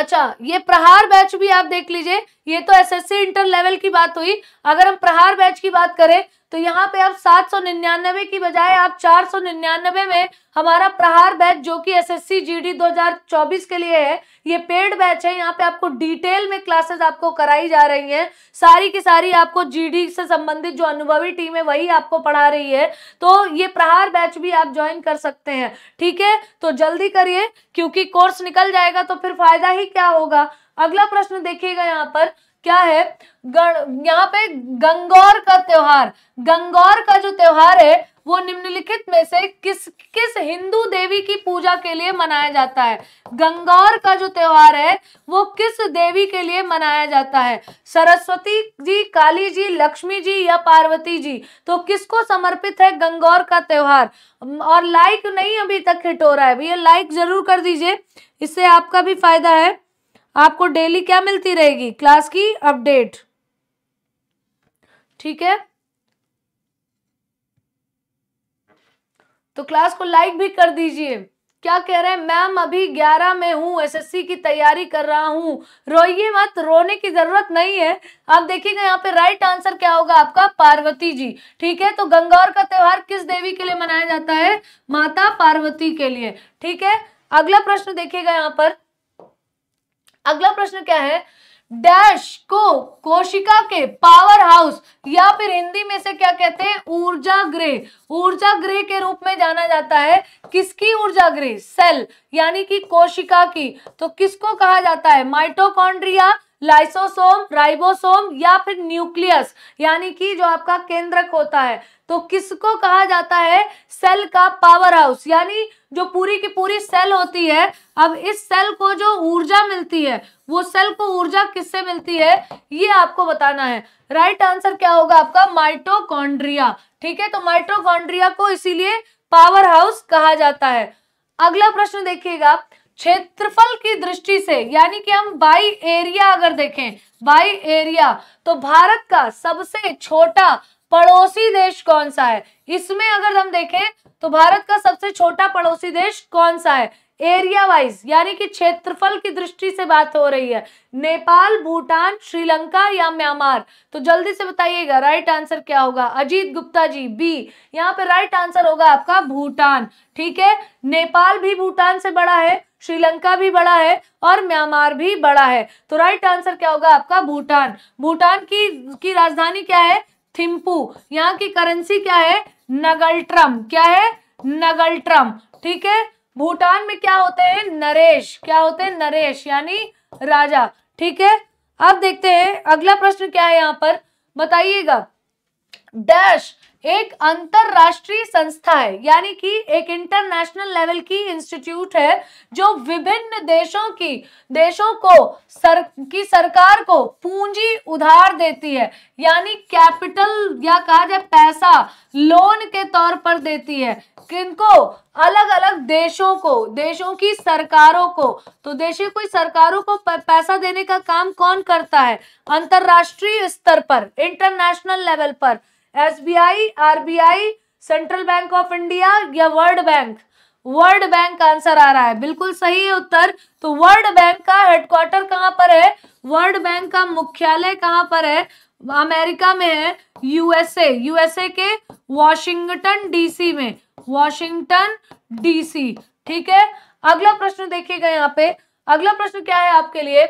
अच्छा ये प्रहार बैच भी आप देख लीजिए ये तो एसएससी इंटर लेवल की बात हुई अगर हम प्रहार बैच की बात करें तो यहाँ पे आप 799 की बजाय आप 499 में हमारा प्रहार बैच जो कि एसएससी जीडी 2024 के लिए है ये पेड बैच है यहाँ पे आपको डिटेल में क्लासेस आपको कराई जा रही हैं सारी की सारी आपको जीडी से संबंधित जो अनुभवी टीम है वही आपको पढ़ा रही है तो ये प्रहार बैच भी आप ज्वाइन कर सकते हैं ठीक है तो जल्दी करिए क्योंकि कोर्स निकल जाएगा तो फिर फायदा ही क्या होगा अगला प्रश्न देखिएगा यहाँ पर क्या है यहाँ पे गंगौर का त्योहार गंगौर का जो त्योहार है वो निम्नलिखित में से किस किस हिंदू देवी की पूजा के लिए मनाया जाता है गंगौर का जो त्योहार है वो किस देवी के लिए मनाया जाता है सरस्वती जी काली जी लक्ष्मी जी या पार्वती जी तो किसको समर्पित है गंगौर का त्योहार और लाइक नहीं अभी तक हिट हो रहा है भैया लाइक जरूर कर दीजिए इससे आपका भी फायदा है आपको डेली क्या मिलती रहेगी क्लास की अपडेट ठीक है तो क्लास को लाइक भी कर दीजिए क्या कह रहे हैं मैम अभी ग्यारह में हूं एसएससी की तैयारी कर रहा हूं रोइए मत रोने की जरूरत नहीं है आप देखिएगा यहाँ पे राइट आंसर क्या होगा आपका पार्वती जी ठीक है तो गंगौर का त्योहार किस देवी के लिए मनाया जाता है माता पार्वती के लिए ठीक है अगला प्रश्न देखिएगा यहाँ पर अगला प्रश्न क्या है डैश को कोशिका के पावर हाउस या फिर हिंदी में से क्या कहते हैं ऊर्जा ग्रह ऊर्जा ग्रह के रूप में जाना जाता है किसकी ऊर्जा ग्रह सेल यानी कि कोशिका की तो किसको कहा जाता है माइटोकॉन्ड्रिया लाइसोसोम राइबोसोम या फिर न्यूक्लियस यानी कि जो आपका केंद्रक होता है तो किसको कहा जाता है सेल का पावर हाउस यानी जो पूरी की पूरी सेल होती है अब इस सेल को जो ऊर्जा मिलती है वो सेल को ऊर्जा किससे मिलती है ये आपको बताना है राइट right आंसर क्या होगा आपका माइटोकॉन्ड्रिया ठीक है तो माइटोकॉन्ड्रिया को इसीलिए पावर हाउस कहा जाता है अगला प्रश्न देखिएगा क्षेत्रफल की दृष्टि से यानी कि हम बाई एरिया अगर देखें बाई एरिया तो भारत का सबसे छोटा पड़ोसी देश कौन सा है इसमें अगर हम देखें तो भारत का सबसे छोटा पड़ोसी देश कौन सा है एरिया वाइज यानी कि क्षेत्रफल की दृष्टि से बात हो रही है नेपाल भूटान श्रीलंका या म्यांमार तो जल्दी से बताइएगा राइट आंसर क्या होगा अजीत गुप्ता जी बी यहाँ पे राइट आंसर होगा आपका भूटान ठीक है नेपाल भी भूटान से बड़ा है श्रीलंका भी बड़ा है और म्यांमार भी बड़ा है तो राइट आंसर क्या होगा आपका भूटान भूटान की की राजधानी क्या है थिम्पू यहाँ की करेंसी क्या है ट्रम क्या है ट्रम ठीक है भूटान में क्या होते हैं नरेश क्या होते हैं नरेश यानी राजा ठीक है अब देखते हैं अगला प्रश्न क्या है यहाँ पर बताइएगा डैश एक अंतरराष्ट्रीय संस्था है यानी कि एक इंटरनेशनल लेवल की इंस्टीट्यूट है जो विभिन्न देशों की देशों को सर की सरकार को पूंजी उधार देती है यानी कैपिटल या कहा जाए पैसा लोन के तौर पर देती है किनको अलग अलग देशों को देशों की सरकारों को तो देशों की सरकारों को पैसा देने का काम कौन करता है अंतरराष्ट्रीय स्तर पर इंटरनेशनल लेवल पर SBI RBI central bank of India या world bank world bank answer आ रहा है बिल्कुल सही है उत्तर तो वर्ल्ड बैंक का हेडक्वार्टर कहाँ पर है वर्ल्ड बैंक का मुख्यालय कहाँ पर है अमेरिका में है यूएसए यूएसए के वॉशिंगटन डीसी में वॉशिंगटन डीसी ठीक है अगला प्रश्न देखिएगा यहाँ पे अगला प्रश्न क्या है आपके लिए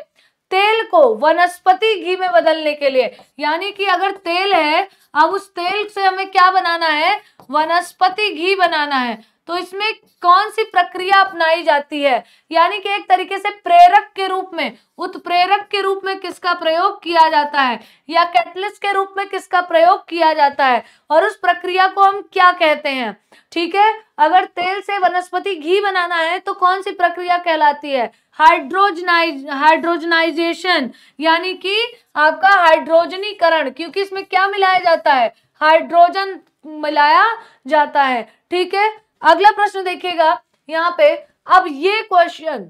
तेल को वनस्पति घी में बदलने के लिए यानी कि अगर तेल है अब उस तेल से हमें क्या बनाना है वनस्पति घी बनाना है तो इसमें कौन सी प्रक्रिया अपनाई जाती है यानी कि एक तरीके से प्रेरक के रूप में उत्प्रेरक के रूप में किसका प्रयोग किया जाता है या कैटलिस्ट के रूप में किसका प्रयोग किया जाता है और उस प्रक्रिया को हम क्या कहते हैं ठीक है अगर तेल से वनस्पति घी बनाना है तो कौन सी प्रक्रिया कहलाती है हाइड्रोजनाइज हाइड्रोजनाइजेशन यानी कि आपका हाइड्रोजनीकरण क्योंकि इसमें क्या मिलाया जाता है हाइड्रोजन मिलाया जाता है ठीक है अगला प्रश्न देखिएगा यहाँ पे अब ये क्वेश्चन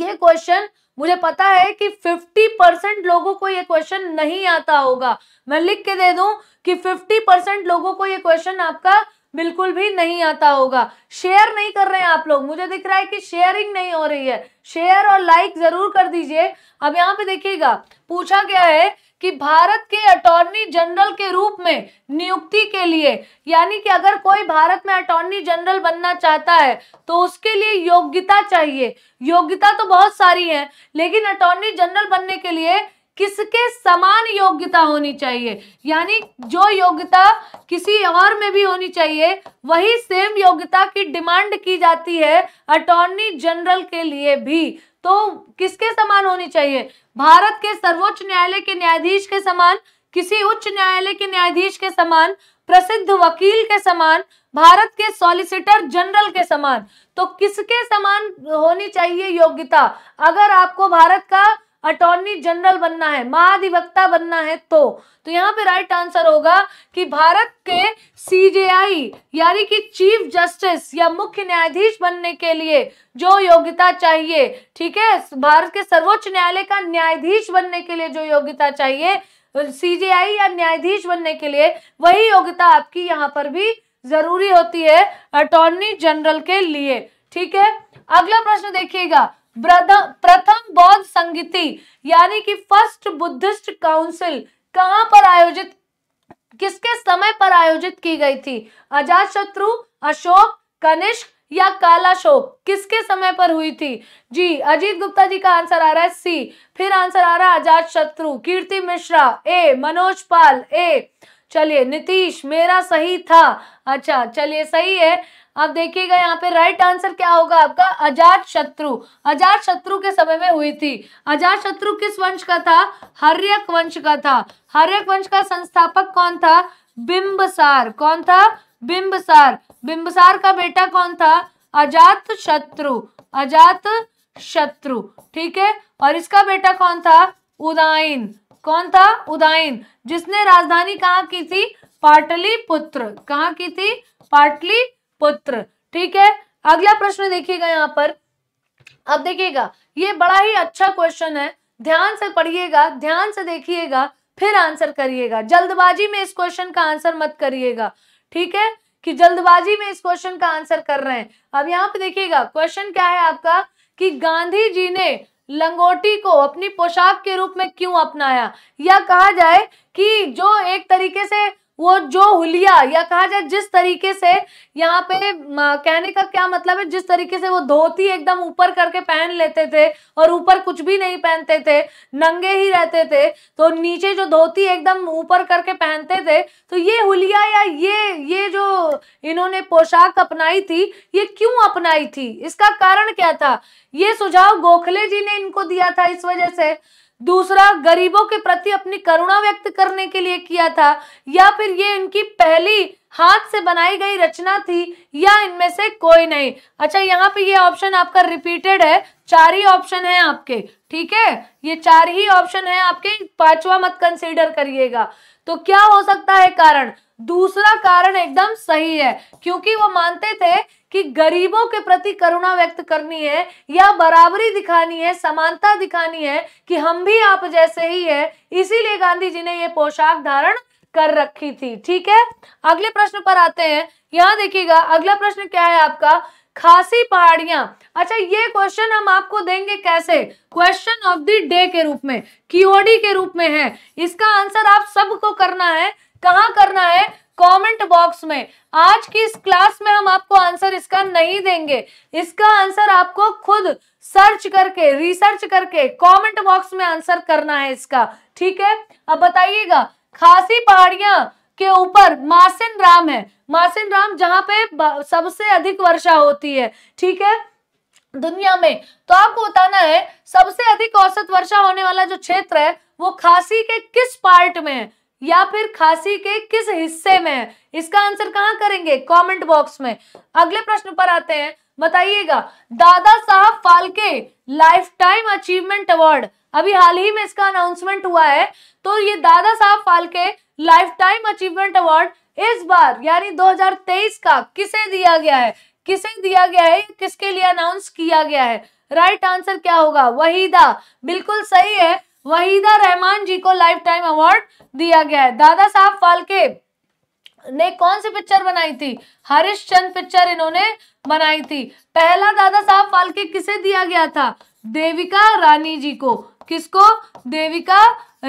ये क्वेश्चन मुझे पता है कि 50 परसेंट लोगों को ये क्वेश्चन नहीं आता होगा मैं लिख के दे दूं कि 50 परसेंट लोगों को ये क्वेश्चन आपका बिल्कुल भी नहीं आता होगा शेयर नहीं कर रहे हैं आप लोग मुझे दिख रहा है कि शेयरिंग नहीं हो रही है शेयर और लाइक जरूर कर दीजिए अब यहाँ पे देखिएगा पूछा गया है कि भारत के अटॉर्नी जनरल के रूप में नियुक्ति के लिए यानी कि अगर कोई भारत में अटॉर्नी जनरल बनना चाहता है तो उसके लिए योग्यता चाहिए योग्यता तो बहुत सारी है लेकिन अटॉर्नी जनरल बनने के लिए किसके समान योग्यता होनी चाहिए यानी जो योग्यता किसी और में भी होनी चाहिए वही सेम योग्यता की डिमांड की जाती है अटॉर्नी जनरल के लिए भी तो किसके समान होनी चाहिए भारत के सर्वोच्च न्यायालय के न्यायाधीश के समान किसी उच्च न्यायालय के न्यायाधीश के समान प्रसिद्ध वकील के समान भारत के सॉलिसिटर जनरल के समान तो किसके समान होनी चाहिए योग्यता अगर आपको भारत का अटॉर्नी जनरल बनना है महाधिवक्ता बनना है तो तो यहाँ पे राइट आंसर होगा कि भारत के सीजेआई यानी कि चीफ जस्टिस या मुख्य न्यायाधीश बनने के लिए जो योग्यता चाहिए ठीक है भारत के सर्वोच्च न्यायालय का न्यायाधीश बनने के लिए जो योग्यता चाहिए सीजेआई या न्यायाधीश बनने के लिए वही योग्यता आपकी यहाँ पर भी जरूरी होती है अटॉर्नी जनरल के लिए ठीक है अगला प्रश्न देखिएगा प्रथम बौद्ध संगीति यानी कि फर्स्ट बुद्धिस्ट काउंसिल कहां पर आयोजित किसके समय पर आयोजित की गई थी अजात शत्रु अशोक कनिष्क या काला शोक किसके समय पर हुई थी जी अजीत गुप्ता जी का आंसर आ रहा है सी फिर आंसर आ रहा है अजात शत्रु कीर्ति मिश्रा ए मनोज पाल ए चलिए नीतीश मेरा सही था अच्छा चलिए सही है आप देखिएगा यहाँ पे राइट आंसर क्या होगा आपका अजात शत्रु अजात शत्रु के समय में हुई थी अजात शत्रु किस वंश का था हर्यक वंश का था हर्यक वंश का संस्थापक कौन था बिंबसार कौन था बिंबसार बिंबसार का बेटा कौन था अजात शत्रु अजात शत्रु ठीक है और इसका बेटा कौन था उदायन कौन था उदायन जिसने राजधानी कहाँ की थी पाटली पुत्र कहाँ की थी पाटली पुत्र ठीक है अगला प्रश्न देखिएगा यहाँ पर अब देखिएगा ये बड़ा ही अच्छा क्वेश्चन है ध्यान से पढ़िएगा ध्यान से देखिएगा फिर आंसर करिएगा जल्दबाजी में इस क्वेश्चन का आंसर मत करिएगा ठीक है कि जल्दबाजी में इस क्वेश्चन का आंसर कर रहे हैं अब यहाँ पे देखिएगा क्वेश्चन क्या है आपका कि गांधी जी ने लंगोटी को अपनी पोशाक के रूप में क्यों अपनाया या कहा जाए कि जो एक तरीके से वो जो हुलिया या कहा जाए जिस तरीके से यहाँ पे कहने का क्या मतलब है जिस तरीके से वो धोती एकदम ऊपर करके पहन लेते थे और ऊपर कुछ भी नहीं पहनते थे नंगे ही रहते थे तो नीचे जो धोती एकदम ऊपर करके पहनते थे तो ये हुलिया या ये ये जो इन्होंने पोशाक अपनाई थी ये क्यों अपनाई थी इसका कारण क्या था ये सुझाव गोखले जी ने इनको दिया था इस वजह से दूसरा गरीबों के प्रति अपनी करुणा व्यक्त करने के लिए किया था या फिर ये इनकी पहली हाथ से बनाई गई रचना थी या इनमें से कोई नहीं अच्छा यहाँ पे ये ऑप्शन आपका रिपीटेड है चार ही ऑप्शन है आपके ठीक है ये चार ही ऑप्शन है आपके पांचवा मत कंसीडर करिएगा तो क्या हो सकता है कारण दूसरा कारण एकदम सही है क्योंकि वो मानते थे कि गरीबों के प्रति करुणा व्यक्त करनी है या बराबरी दिखानी है समानता दिखानी है कि हम भी आप जैसे ही है इसीलिए गांधी जी ने ये पोशाक धारण कर रखी थी ठीक है अगले प्रश्न पर आते हैं यहाँ देखिएगा अगला प्रश्न क्या है आपका खासी पहाड़ियां अच्छा ये क्वेश्चन हम आपको देंगे कैसे क्वेश्चन ऑफ द डे के रूप में कीओडी के रूप में है इसका आंसर आप सबको करना है कहाँ करना है कमेंट बॉक्स में आज की इस क्लास में हम आपको आंसर इसका नहीं देंगे इसका आंसर आपको खुद सर्च करके रिसर्च करके कमेंट बॉक्स में आंसर करना है इसका ठीक है अब बताइएगा खासी पहाड़ियां के ऊपर मासिन राम है मासिन राम जहाँ पे सबसे अधिक वर्षा होती है ठीक है दुनिया में तो आपको बताना है सबसे अधिक औसत वर्षा होने वाला जो क्षेत्र है वो खासी के किस पार्ट में है या फिर खांसी के किस हिस्से में है इसका आंसर कहाँ करेंगे कमेंट बॉक्स में अगले प्रश्न पर आते हैं बताइएगा Dada Saheb Phalke life time achievement award अभी हाल ही में इसका अनाउंसमेंट हुआ है तो ये Dada Saheb Phalke life time achievement award इस बार यानी 2023 का किसे दिया गया है किसे दिया गया है किसके लिए अनाउंस किया गया है राइट right आंसर क्या होगा वहीदा बिल्कुल सही है वहीदा रहमान जी को लाइफ टाइम अवार्ड दिया गया है दादा साहब फालके ने कौन सी पिक्चर बनाई थी हरिश्चंद पिक्चर इन्होंने बनाई थी पहला दादा साहब फालके किसे दिया गया था देविका रानी जी को किसको देविका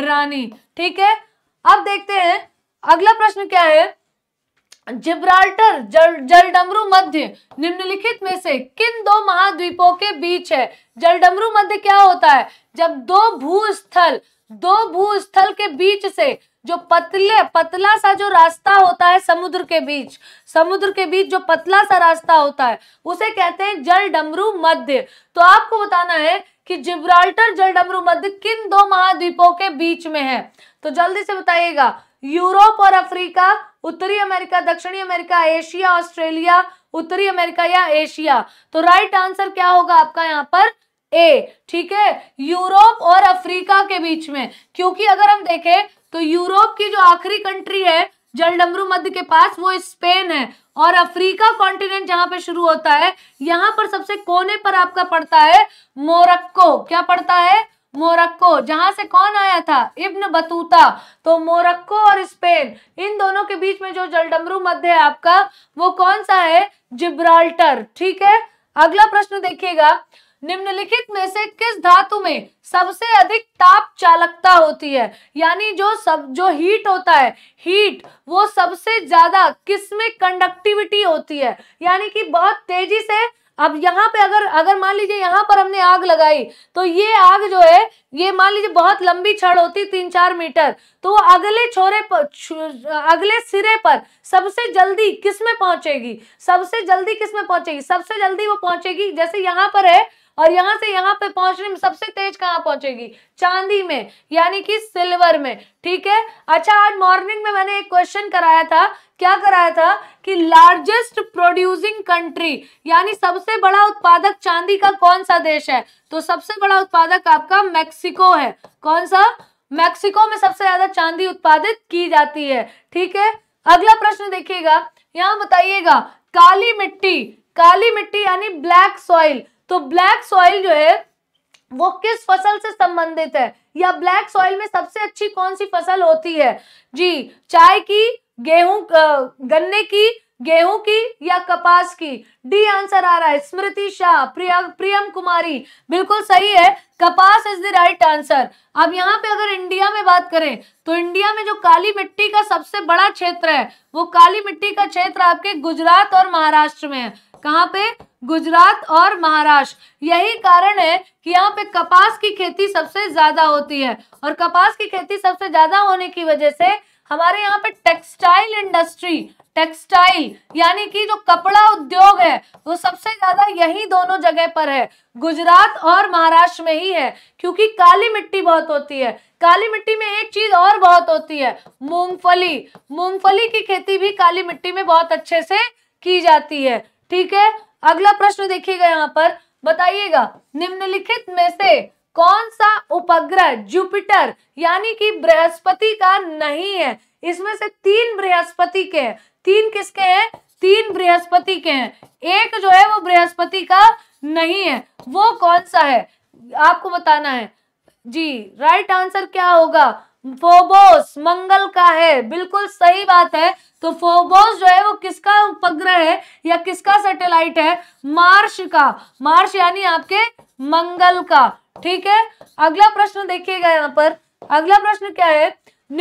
रानी ठीक है अब देखते हैं अगला प्रश्न क्या है जिब्राल्टर जल जलडमरू मध्य निम्नलिखित में से किन दो महाद्वीपों के बीच है जलडमरू मध्य क्या होता है जब दो भूस्थल दो भूस्थल के बीच से जो पतले पतला सा जो रास्ता होता है समुद्र के बीच समुद्र के बीच जो पतला सा रास्ता होता है उसे कहते हैं जल डमरू मध्य तो आपको बताना है कि जिब्राल्टर जल डमरू मध्य किन दो महाद्वीपों के बीच में है तो जल्दी से बताइएगा यूरोप और अफ्रीका उत्तरी अमेरिका दक्षिणी अमेरिका एशिया ऑस्ट्रेलिया उत्तरी अमेरिका या एशिया तो राइट आंसर क्या होगा आपका यहाँ पर ए ठीक है यूरोप और अफ्रीका के बीच में क्योंकि अगर हम देखें तो यूरोप की जो आखिरी कंट्री है जलडमरू मध्य के पास वो स्पेन है और अफ्रीका कॉन्टिनेंट जहां पे शुरू होता है यहां पर सबसे कोने पर आपका पड़ता है मोरक्को क्या पड़ता है मोरक्को जहां से कौन आया था इब्न बतूता तो मोरक्को और स्पेन इन दोनों के बीच में जो जलडमरू मध्य है आपका वो कौन सा है जिब्राल्टर ठीक है अगला प्रश्न देखिएगा निम्नलिखित में से किस धातु में सबसे अधिक ताप चालकता होती है यानी जो सब जो हीट होता है हीट वो सबसे ज्यादा किसमें कंडक्टिविटी होती है यानी कि बहुत तेजी से अब यहाँ पे अगर अगर मान लीजिए यहाँ पर हमने आग लगाई तो ये आग जो है ये मान लीजिए बहुत लंबी छड़ होती तीन चार मीटर तो वो अगले छोरे पर अगले सिरे पर सबसे जल्दी किस में पहुंचेगी सबसे जल्दी किस में पहुंचेगी सबसे जल्दी वो पहुंचेगी जैसे यहाँ पर है और यहां से यहां पे पहुंचने में सबसे तेज कहां पहुंचेगी चांदी में यानी कि सिल्वर में ठीक है अच्छा आज मॉर्निंग में मैंने एक क्वेश्चन कराया था क्या कराया था कि लार्जेस्ट प्रोड्यूसिंग कंट्री यानी सबसे बड़ा उत्पादक चांदी का कौन सा देश है तो सबसे बड़ा उत्पादक आपका मैक्सिको है कौन सा मैक्सिको में सबसे ज्यादा चांदी उत्पादित की जाती है ठीक है अगला प्रश्न देखिएगा यहां बताइएगा काली मिट्टी काली मिट्टी यानी ब्लैक सॉइल तो ब्लैक सॉइल जो है वो किस फसल से संबंधित है या ब्लैक सॉइल में सबसे अच्छी कौन सी फसल होती है जी चाय की गेहूं गन्ने की गेहूं की या कपास की डी आंसर आ रहा है स्मृति शाह प्रिया प्रियम कुमारी बिल्कुल सही है कपास इज द राइट आंसर अब यहाँ पे अगर इंडिया में बात करें तो इंडिया में जो काली मिट्टी का सबसे बड़ा क्षेत्र है वो काली मिट्टी का क्षेत्र आपके गुजरात और महाराष्ट्र में है कहाँ पे गुजरात और महाराष्ट्र यही कारण है कि यहाँ पे कपास की खेती सबसे ज्यादा होती है और कपास की खेती सबसे ज्यादा होने की वजह से हमारे यहाँ पे टेक्सटाइल इंडस्ट्री टेक्सटाइल यानी कि जो कपड़ा उद्योग है वो सबसे ज्यादा यही दोनों जगह पर है गुजरात और महाराष्ट्र में ही है क्योंकि काली मिट्टी बहुत होती है काली मिट्टी में एक चीज और बहुत होती है मूंगफली मूंगफली की खेती भी काली मिट्टी में बहुत अच्छे से की जाती है ठीक है अगला प्रश्न देखिएगा यहाँ पर बताइएगा निम्नलिखित में से कौन सा उपग्रह जुपिटर यानी कि बृहस्पति का नहीं है इसमें से तीन बृहस्पति के तीन किसके हैं तीन बृहस्पति के हैं एक जो है वो बृहस्पति का नहीं है वो कौन सा है आपको बताना है जी राइट आंसर क्या होगा फोबोस मंगल का है बिल्कुल सही बात है तो फोबोस जो है वो किसका उपग्रह है या किसका सैटेलाइट है मार्श का मार्श यानी आपके मंगल का ठीक है अगला प्रश्न देखिएगा यहाँ पर अगला प्रश्न क्या है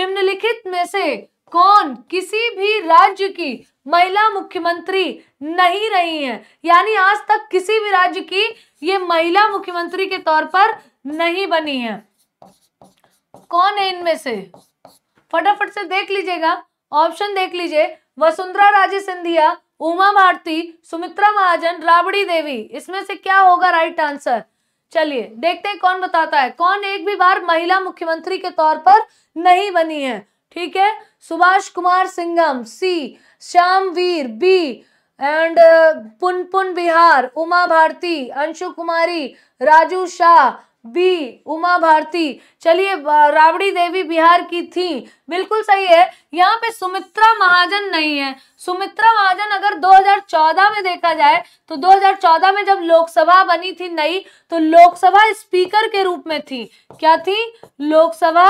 निम्नलिखित में से कौन किसी भी राज्य की महिला मुख्यमंत्री नहीं रही है यानी आज तक किसी भी राज्य की ये महिला मुख्यमंत्री के तौर पर नहीं बनी है कौन है इनमें से फटाफट से देख लीजिएगा ऑप्शन देख लीजिए वसुंधरा राजे सिंधिया उमा भारती सुमित्रा महाजन राबड़ी देवी इसमें से क्या होगा राइट आंसर चलिए देखते हैं कौन बताता है कौन एक भी बार महिला मुख्यमंत्री के तौर पर नहीं बनी है ठीक है Subhash Kumar Singham C Shyam Veer B and uh, Punpun Bihar Uma Bharti Anshu Kumari Raju Shah B Uma Bharti चलिए राबड़ी देवी बिहार की थी बिल्कुल सही है यहाँ पे सुमित्रा महाजन नहीं है सुमित्रा महाजन अगर 2014 में देखा जाए तो 2014 में जब लोकसभा बनी थी नई तो लोकसभा स्पीकर के रूप में थी क्या थी लोकसभा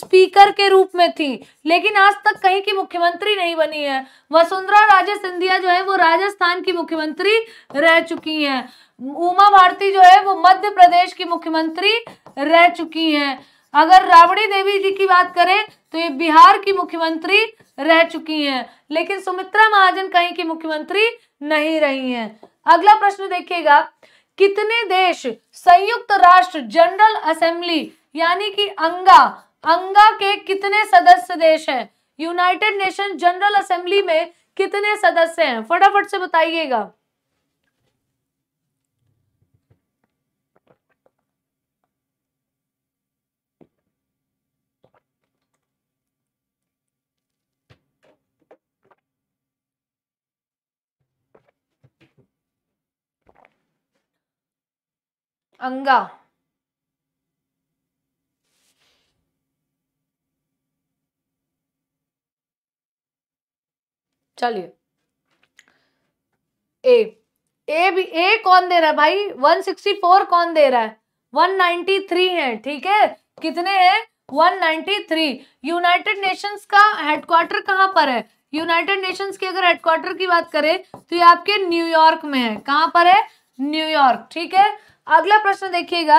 स्पीकर के रूप में थी लेकिन आज तक कहीं की मुख्यमंत्री नहीं बनी है वसुंधरा राजे सिंधिया जो है वो राजस्थान की मुख्यमंत्री रह चुकी है उमा भारती जो है वो मध्य प्रदेश की मुख्यमंत्री रह चुकी हैं अगर राबड़ी देवी जी की बात करें तो ये बिहार की मुख्यमंत्री रह चुकी हैं लेकिन सुमित्रा महाजन कहीं की मुख्यमंत्री नहीं रही हैं अगला प्रश्न देखिएगा कितने देश संयुक्त राष्ट्र जनरल असेंबली यानी कि अंगा अंगा के कितने सदस्य देश हैं यूनाइटेड नेशन जनरल असेंबली में कितने सदस्य हैं फटाफट से बताइएगा अंगा चलिए ए ए भी ए कौन दे रहा है भाई 164 कौन दे रहा है 193 है ठीक है कितने हैं 193 यूनाइटेड नेशंस का हेडक्वार्टर कहां पर है यूनाइटेड नेशंस की अगर हेडक्वार्टर की बात करें तो ये आपके न्यूयॉर्क में है कहां पर है न्यूयॉर्क ठीक है अगला प्रश्न देखिएगा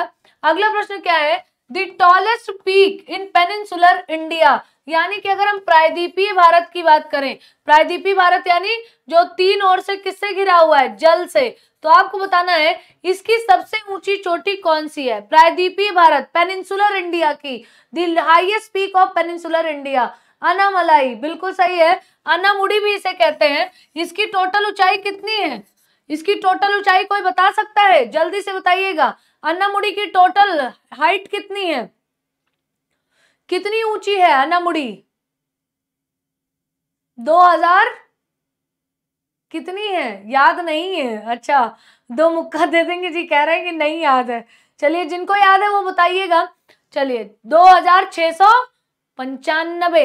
अगला प्रश्न क्या है the tallest peak in peninsular India यानी कि अगर हम प्रायद्वीपीय भारत की बात करें प्रायद्वीपीय भारत यानी जो तीन ओर से किससे घिरा हुआ है जल से तो आपको बताना है इसकी सबसे ऊंची चोटी कौन सी है प्रायद्वीपीय भारत पेनिनसुलर इंडिया की the highest peak of peninsular India Anamalai बिल्कुल सही है अनामुड़ी भी इसे कहते हैं इसकी टोटल ऊंचाई कितनी है इसकी टोटल ऊंचाई कोई बता सकता है जल्दी से बताइएगा अन्नामुड़ी की टोटल हाइट कितनी है कितनी ऊंची है अन्नामुड़ी दो हजार कितनी है याद नहीं है अच्छा दो मुक्का दे देंगे जी कह रहे हैं कि नहीं याद है चलिए जिनको याद है वो बताइएगा चलिए दो हजार छ सौ पंचानबे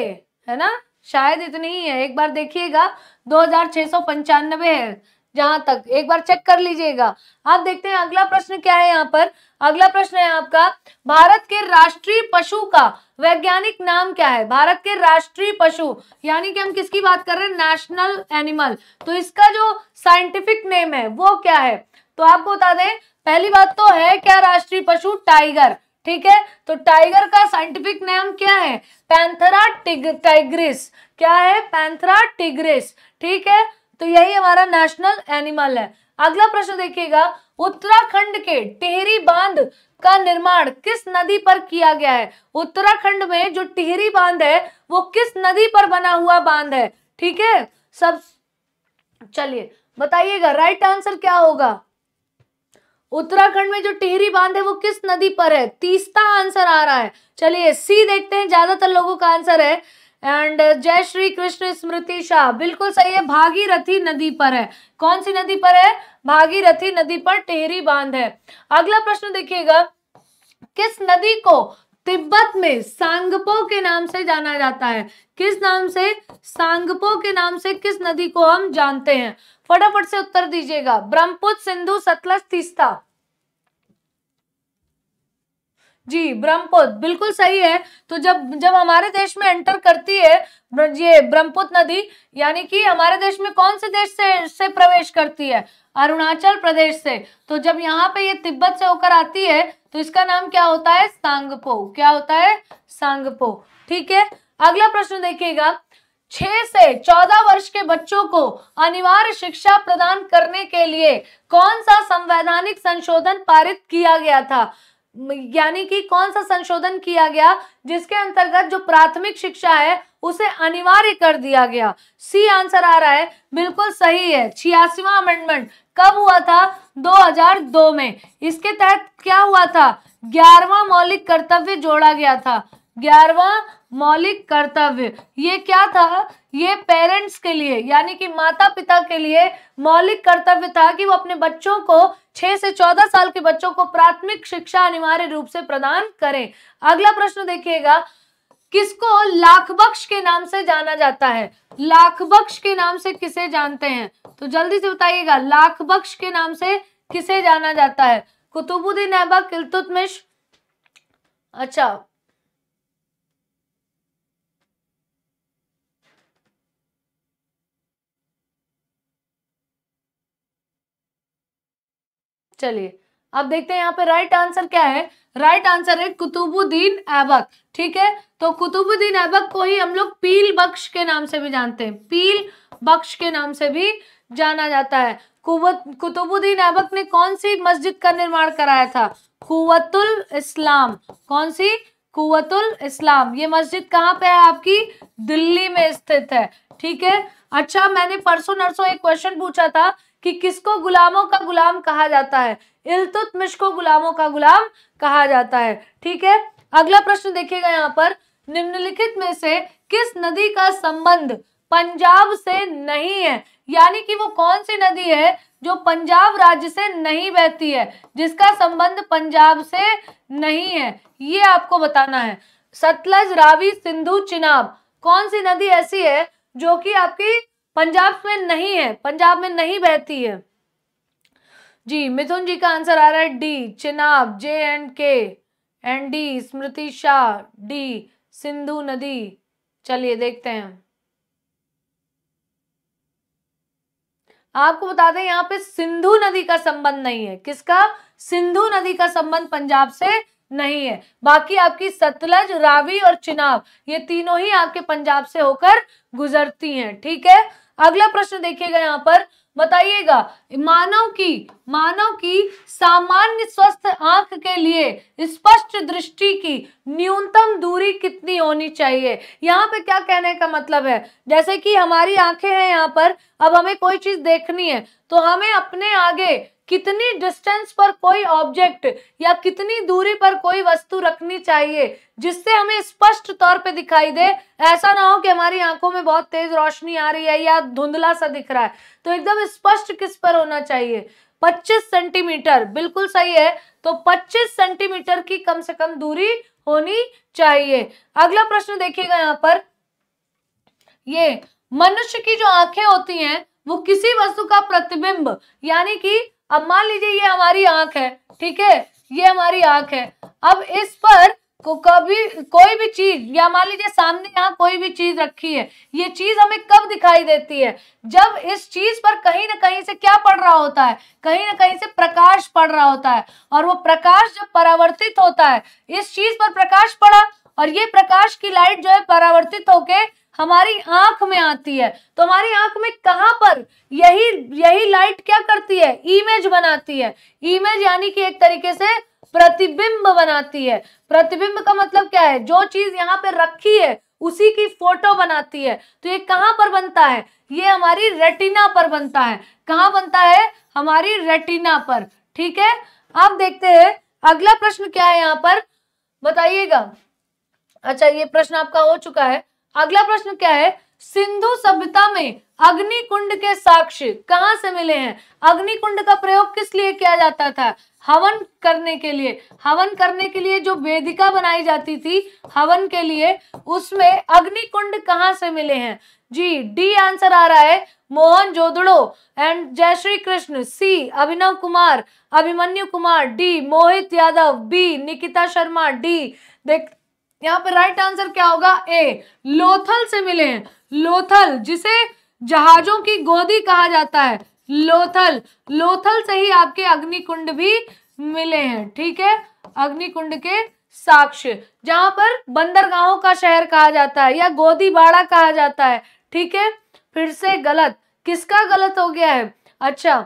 है ना शायद इतनी ही है एक बार देखिएगा दो हजार छ सौ पंचानबे है जहां तक एक बार चेक कर लीजिएगा आप देखते हैं अगला प्रश्न क्या है यहाँ पर अगला प्रश्न है आपका भारत के राष्ट्रीय पशु का वैज्ञानिक नाम क्या है भारत के राष्ट्रीय पशु यानी कि हम किसकी बात कर रहे हैं नेशनल एनिमल तो इसका जो साइंटिफिक नेम है वो क्या है तो आपको बता दें पहली बात तो है क्या राष्ट्रीय पशु टाइगर ठीक है तो टाइगर का साइंटिफिक नेम क्या है पैंथरा टिग टाइग्रिस क्या है पैंथरा टिग्रिस ठीक है तो यही हमारा नेशनल एनिमल है अगला प्रश्न देखिएगा उत्तराखंड के टिहरी बांध का निर्माण किस नदी पर किया गया है उत्तराखंड में जो टिहरी बांध है वो किस नदी पर बना हुआ बांध है ठीक है सब चलिए बताइएगा राइट आंसर क्या होगा उत्तराखंड में जो टिहरी बांध है वो किस नदी पर है तीसता आंसर आ रहा है चलिए सी देखते हैं ज्यादातर लोगों का आंसर है एंड uh, जय श्री कृष्ण स्मृति शाह बिल्कुल सही है भागीरथी नदी पर है कौन सी नदी पर है भागीरथी नदी पर टेहरी बांध है अगला प्रश्न देखिएगा किस नदी को तिब्बत में सांगपो के नाम से जाना जाता है किस नाम से सांगपो के नाम से किस नदी को हम जानते हैं फटाफट से उत्तर दीजिएगा ब्रह्मपुत्र सिंधु सतलज तीस्ता जी ब्रह्मपुत्र बिल्कुल सही है तो जब जब हमारे देश में एंटर करती है ये ब्रह्मपुत्र नदी यानी कि हमारे देश में कौन से देश से से प्रवेश करती है अरुणाचल प्रदेश से तो जब यहाँ पे ये तिब्बत से होकर आती है तो इसका नाम क्या होता है सांगपो क्या होता है सांगपो ठीक है अगला प्रश्न देखिएगा छह से चौदह वर्ष के बच्चों को अनिवार्य शिक्षा प्रदान करने के लिए कौन सा संवैधानिक संशोधन पारित किया गया था यानी कि कौन सा संशोधन किया गया जिसके अंतर्गत जो प्राथमिक शिक्षा है उसे अनिवार्य कर दिया गया सी आंसर आ रहा है बिल्कुल सही है छियासीवा अमेंडमेंट कब हुआ था 2002 में इसके तहत क्या हुआ था ग्यारहवा मौलिक कर्तव्य जोड़ा गया था ग्यारहवा मौलिक कर्तव्य ये क्या था ये पेरेंट्स के लिए यानी कि माता पिता के लिए मौलिक कर्तव्य था कि वो अपने बच्चों को छह से चौदह साल के बच्चों को प्राथमिक शिक्षा अनिवार्य रूप से प्रदान करें अगला प्रश्न देखिएगा किसको लाखबख्श के नाम से जाना जाता है लाखबख्श के नाम से किसे जानते हैं तो जल्दी से बताइएगा लाखबख्श के नाम से किसे जाना जाता है कुतुबुद्दीन ऐबक इल्तुतमिश अच्छा चलिए अब देखते हैं यहाँ पे राइट आंसर क्या है राइट आंसर है कुतुबुद्दीन ऐबक ठीक है तो कुतुबुद्दीन ऐबक को ही हम लोग पील बख्श के नाम से भी जानते हैं पील बख्श के नाम से भी जाना जाता है कुवत कुतुबुद्दीन ऐबक ने कौन सी मस्जिद का निर्माण कराया था कुवतुल इस्लाम कौन सी कुवतुल इस्लाम ये मस्जिद कहाँ पे है आपकी दिल्ली में स्थित है ठीक है अच्छा मैंने परसों नरसों एक क्वेश्चन पूछा था कि किसको गुलामों का गुलाम कहा जाता है इलतुतमिश को गुलामों का गुलाम कहा जाता है ठीक है अगला प्रश्न देखिएगा यहाँ पर निम्नलिखित में से किस नदी का संबंध पंजाब से नहीं है यानी कि वो कौन सी नदी है जो पंजाब राज्य से नहीं बहती है जिसका संबंध पंजाब से नहीं है ये आपको बताना है सतलज रावी सिंधु चिनाब कौन सी नदी ऐसी है जो कि आपकी पंजाब में नहीं है पंजाब में नहीं बहती है जी मिथुन जी का आंसर आ रहा है D Chenab J and K and D Smriti Shah D Sindhu नदी चलिए देखते हैं आपको बता दें यहाँ पे सिंधु नदी का संबंध नहीं है किसका सिंधु नदी का संबंध पंजाब से नहीं है बाकी आपकी सतलज रावी और चिनाब ये तीनों ही आपके पंजाब से होकर गुजरती हैं ठीक है अगला प्रश्न देखिएगा यहाँ पर बताइएगा मानव की मानव की सामान्य स्वस्थ आंख के लिए स्पष्ट दृष्टि की न्यूनतम दूरी कितनी होनी चाहिए यहाँ पे क्या कहने का मतलब है जैसे कि हमारी आंखें हैं यहाँ पर अब हमें कोई चीज देखनी है तो हमें अपने आगे कितनी डिस्टेंस पर कोई ऑब्जेक्ट या कितनी दूरी पर कोई वस्तु रखनी चाहिए जिससे हमें स्पष्ट तौर पे दिखाई दे ऐसा ना हो कि हमारी आंखों में बहुत तेज रोशनी आ रही है या धुंधला सा दिख रहा है तो एकदम स्पष्ट किस पर होना चाहिए 25 सेंटीमीटर बिल्कुल सही है तो 25 सेंटीमीटर की कम से कम दूरी होनी चाहिए अगला प्रश्न देखिएगा यहाँ पर ये मनुष्य की जो आंखें होती हैं वो किसी वस्तु का प्रतिबिंब यानी कि अब मान लीजिए ये हमारी आंख है ठीक है ये हमारी आंख है अब इस पर को कभी कोई भी चीज या मान लीजिए सामने यहाँ कोई भी चीज रखी है ये चीज हमें कब दिखाई देती है जब इस चीज पर कहीं ना कहीं से क्या पड़ रहा होता है कहीं ना कहीं से प्रकाश पड़ रहा होता है और वो प्रकाश जब परावर्तित होता है इस चीज पर प्रकाश पड़ा और ये प्रकाश की लाइट जो है परावर्तित होके हमारी आंख में आती है तो हमारी आंख में कहा पर यही यही लाइट क्या करती है इमेज बनाती है इमेज यानी कि एक तरीके से प्रतिबिंब बनाती है प्रतिबिंब का मतलब क्या है जो चीज यहाँ पे रखी है उसी की फोटो बनाती है तो ये कहाँ पर बनता है ये हमारी रेटिना पर बनता है कहाँ बनता है हमारी रेटिना पर ठीक है आप देखते हैं अगला प्रश्न क्या है यहाँ पर बताइएगा अच्छा ये प्रश्न आपका हो चुका है अगला प्रश्न क्या है सिंधु सभ्यता में अग्निकुंड के साक्ष्य कहां से मिले हैं अग्निकुंड का प्रयोग किस लिए किया जाता था हवन करने के लिए हवन करने के लिए जो वेदिका बनाई जाती थी हवन के लिए उसमें अग्निकुंड कहाँ से मिले हैं जी डी आंसर आ रहा है Mohan Mohenjodaro and Jai Shri Krishna C Abhinav Kumar Abhimanyu Kumar D Mohit Yadav B Nikita Sharma D देख यहाँ पर राइट आंसर क्या होगा ए लोथल से मिले हैं लोथल जिसे जहाजों की गोदी कहा जाता है लोथल लोथल से ही आपके अग्निकुंड भी मिले हैं ठीक है अग्निकुंड के साक्ष्य जहां पर बंदरगाहों का शहर कहा जाता है या गोदी बाड़ा कहा जाता है ठीक है फिर से गलत किसका गलत हो गया है अच्छा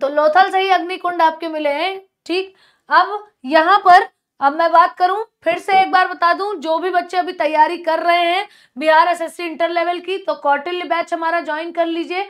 तो लोथल से ही अग्निकुंड आपके मिले हैं ठीक अब यहां पर अब मैं बात करूं फिर से एक बार बता दूं जो भी बच्चे अभी तैयारी कर रहे हैं बिहार एसएससी इंटर लेवल की तो क्वार्टरली बैच हमारा ज्वाइन कर लीजिए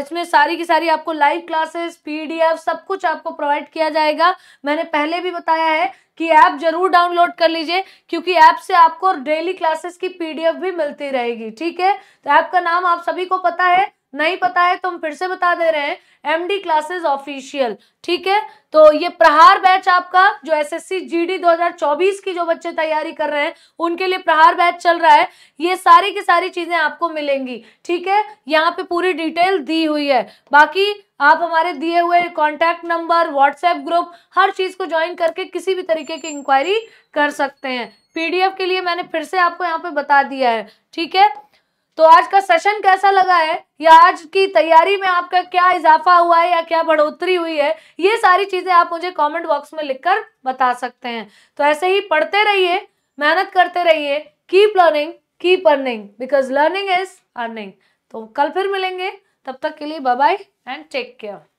इसमें सारी की सारी आपको लाइव क्लासेस पीडीएफ सब कुछ आपको प्रोवाइड किया जाएगा मैंने पहले भी बताया है कि ऐप जरूर डाउनलोड कर लीजिए क्योंकि ऐप से आपको डेली क्लासेस की पीडीएफ भी मिलती रहेगी ठीक है तो ऐप का नाम आप सभी को पता है नहीं पता है तो हम फिर से बता दे रहे हैं एमडी क्लासेस ऑफिशियल ठीक है तो ये प्रहार बैच आपका जो एसएससी जीडी 2024 की जो बच्चे तैयारी कर रहे हैं उनके लिए प्रहार बैच चल रहा है ये सारी की सारी चीजें आपको मिलेंगी ठीक है यहाँ पे पूरी डिटेल दी हुई है बाकी आप हमारे दिए हुए कॉन्टैक्ट नंबर व्हाट्सएप ग्रुप हर चीज को ज्वाइन करके किसी भी तरीके की इंक्वायरी कर सकते हैं पीडीएफ के लिए मैंने फिर से आपको यहाँ पे बता दिया है ठीक है तो आज का सेशन कैसा लगा है या आज की तैयारी में आपका क्या इजाफा हुआ है या क्या बढ़ोतरी हुई है ये सारी चीज़ें आप मुझे कमेंट बॉक्स में लिखकर बता सकते हैं तो ऐसे ही पढ़ते रहिए मेहनत करते रहिए keep learning keep earning because learning is earning तो कल फिर मिलेंगे तब तक के लिए bye bye and take care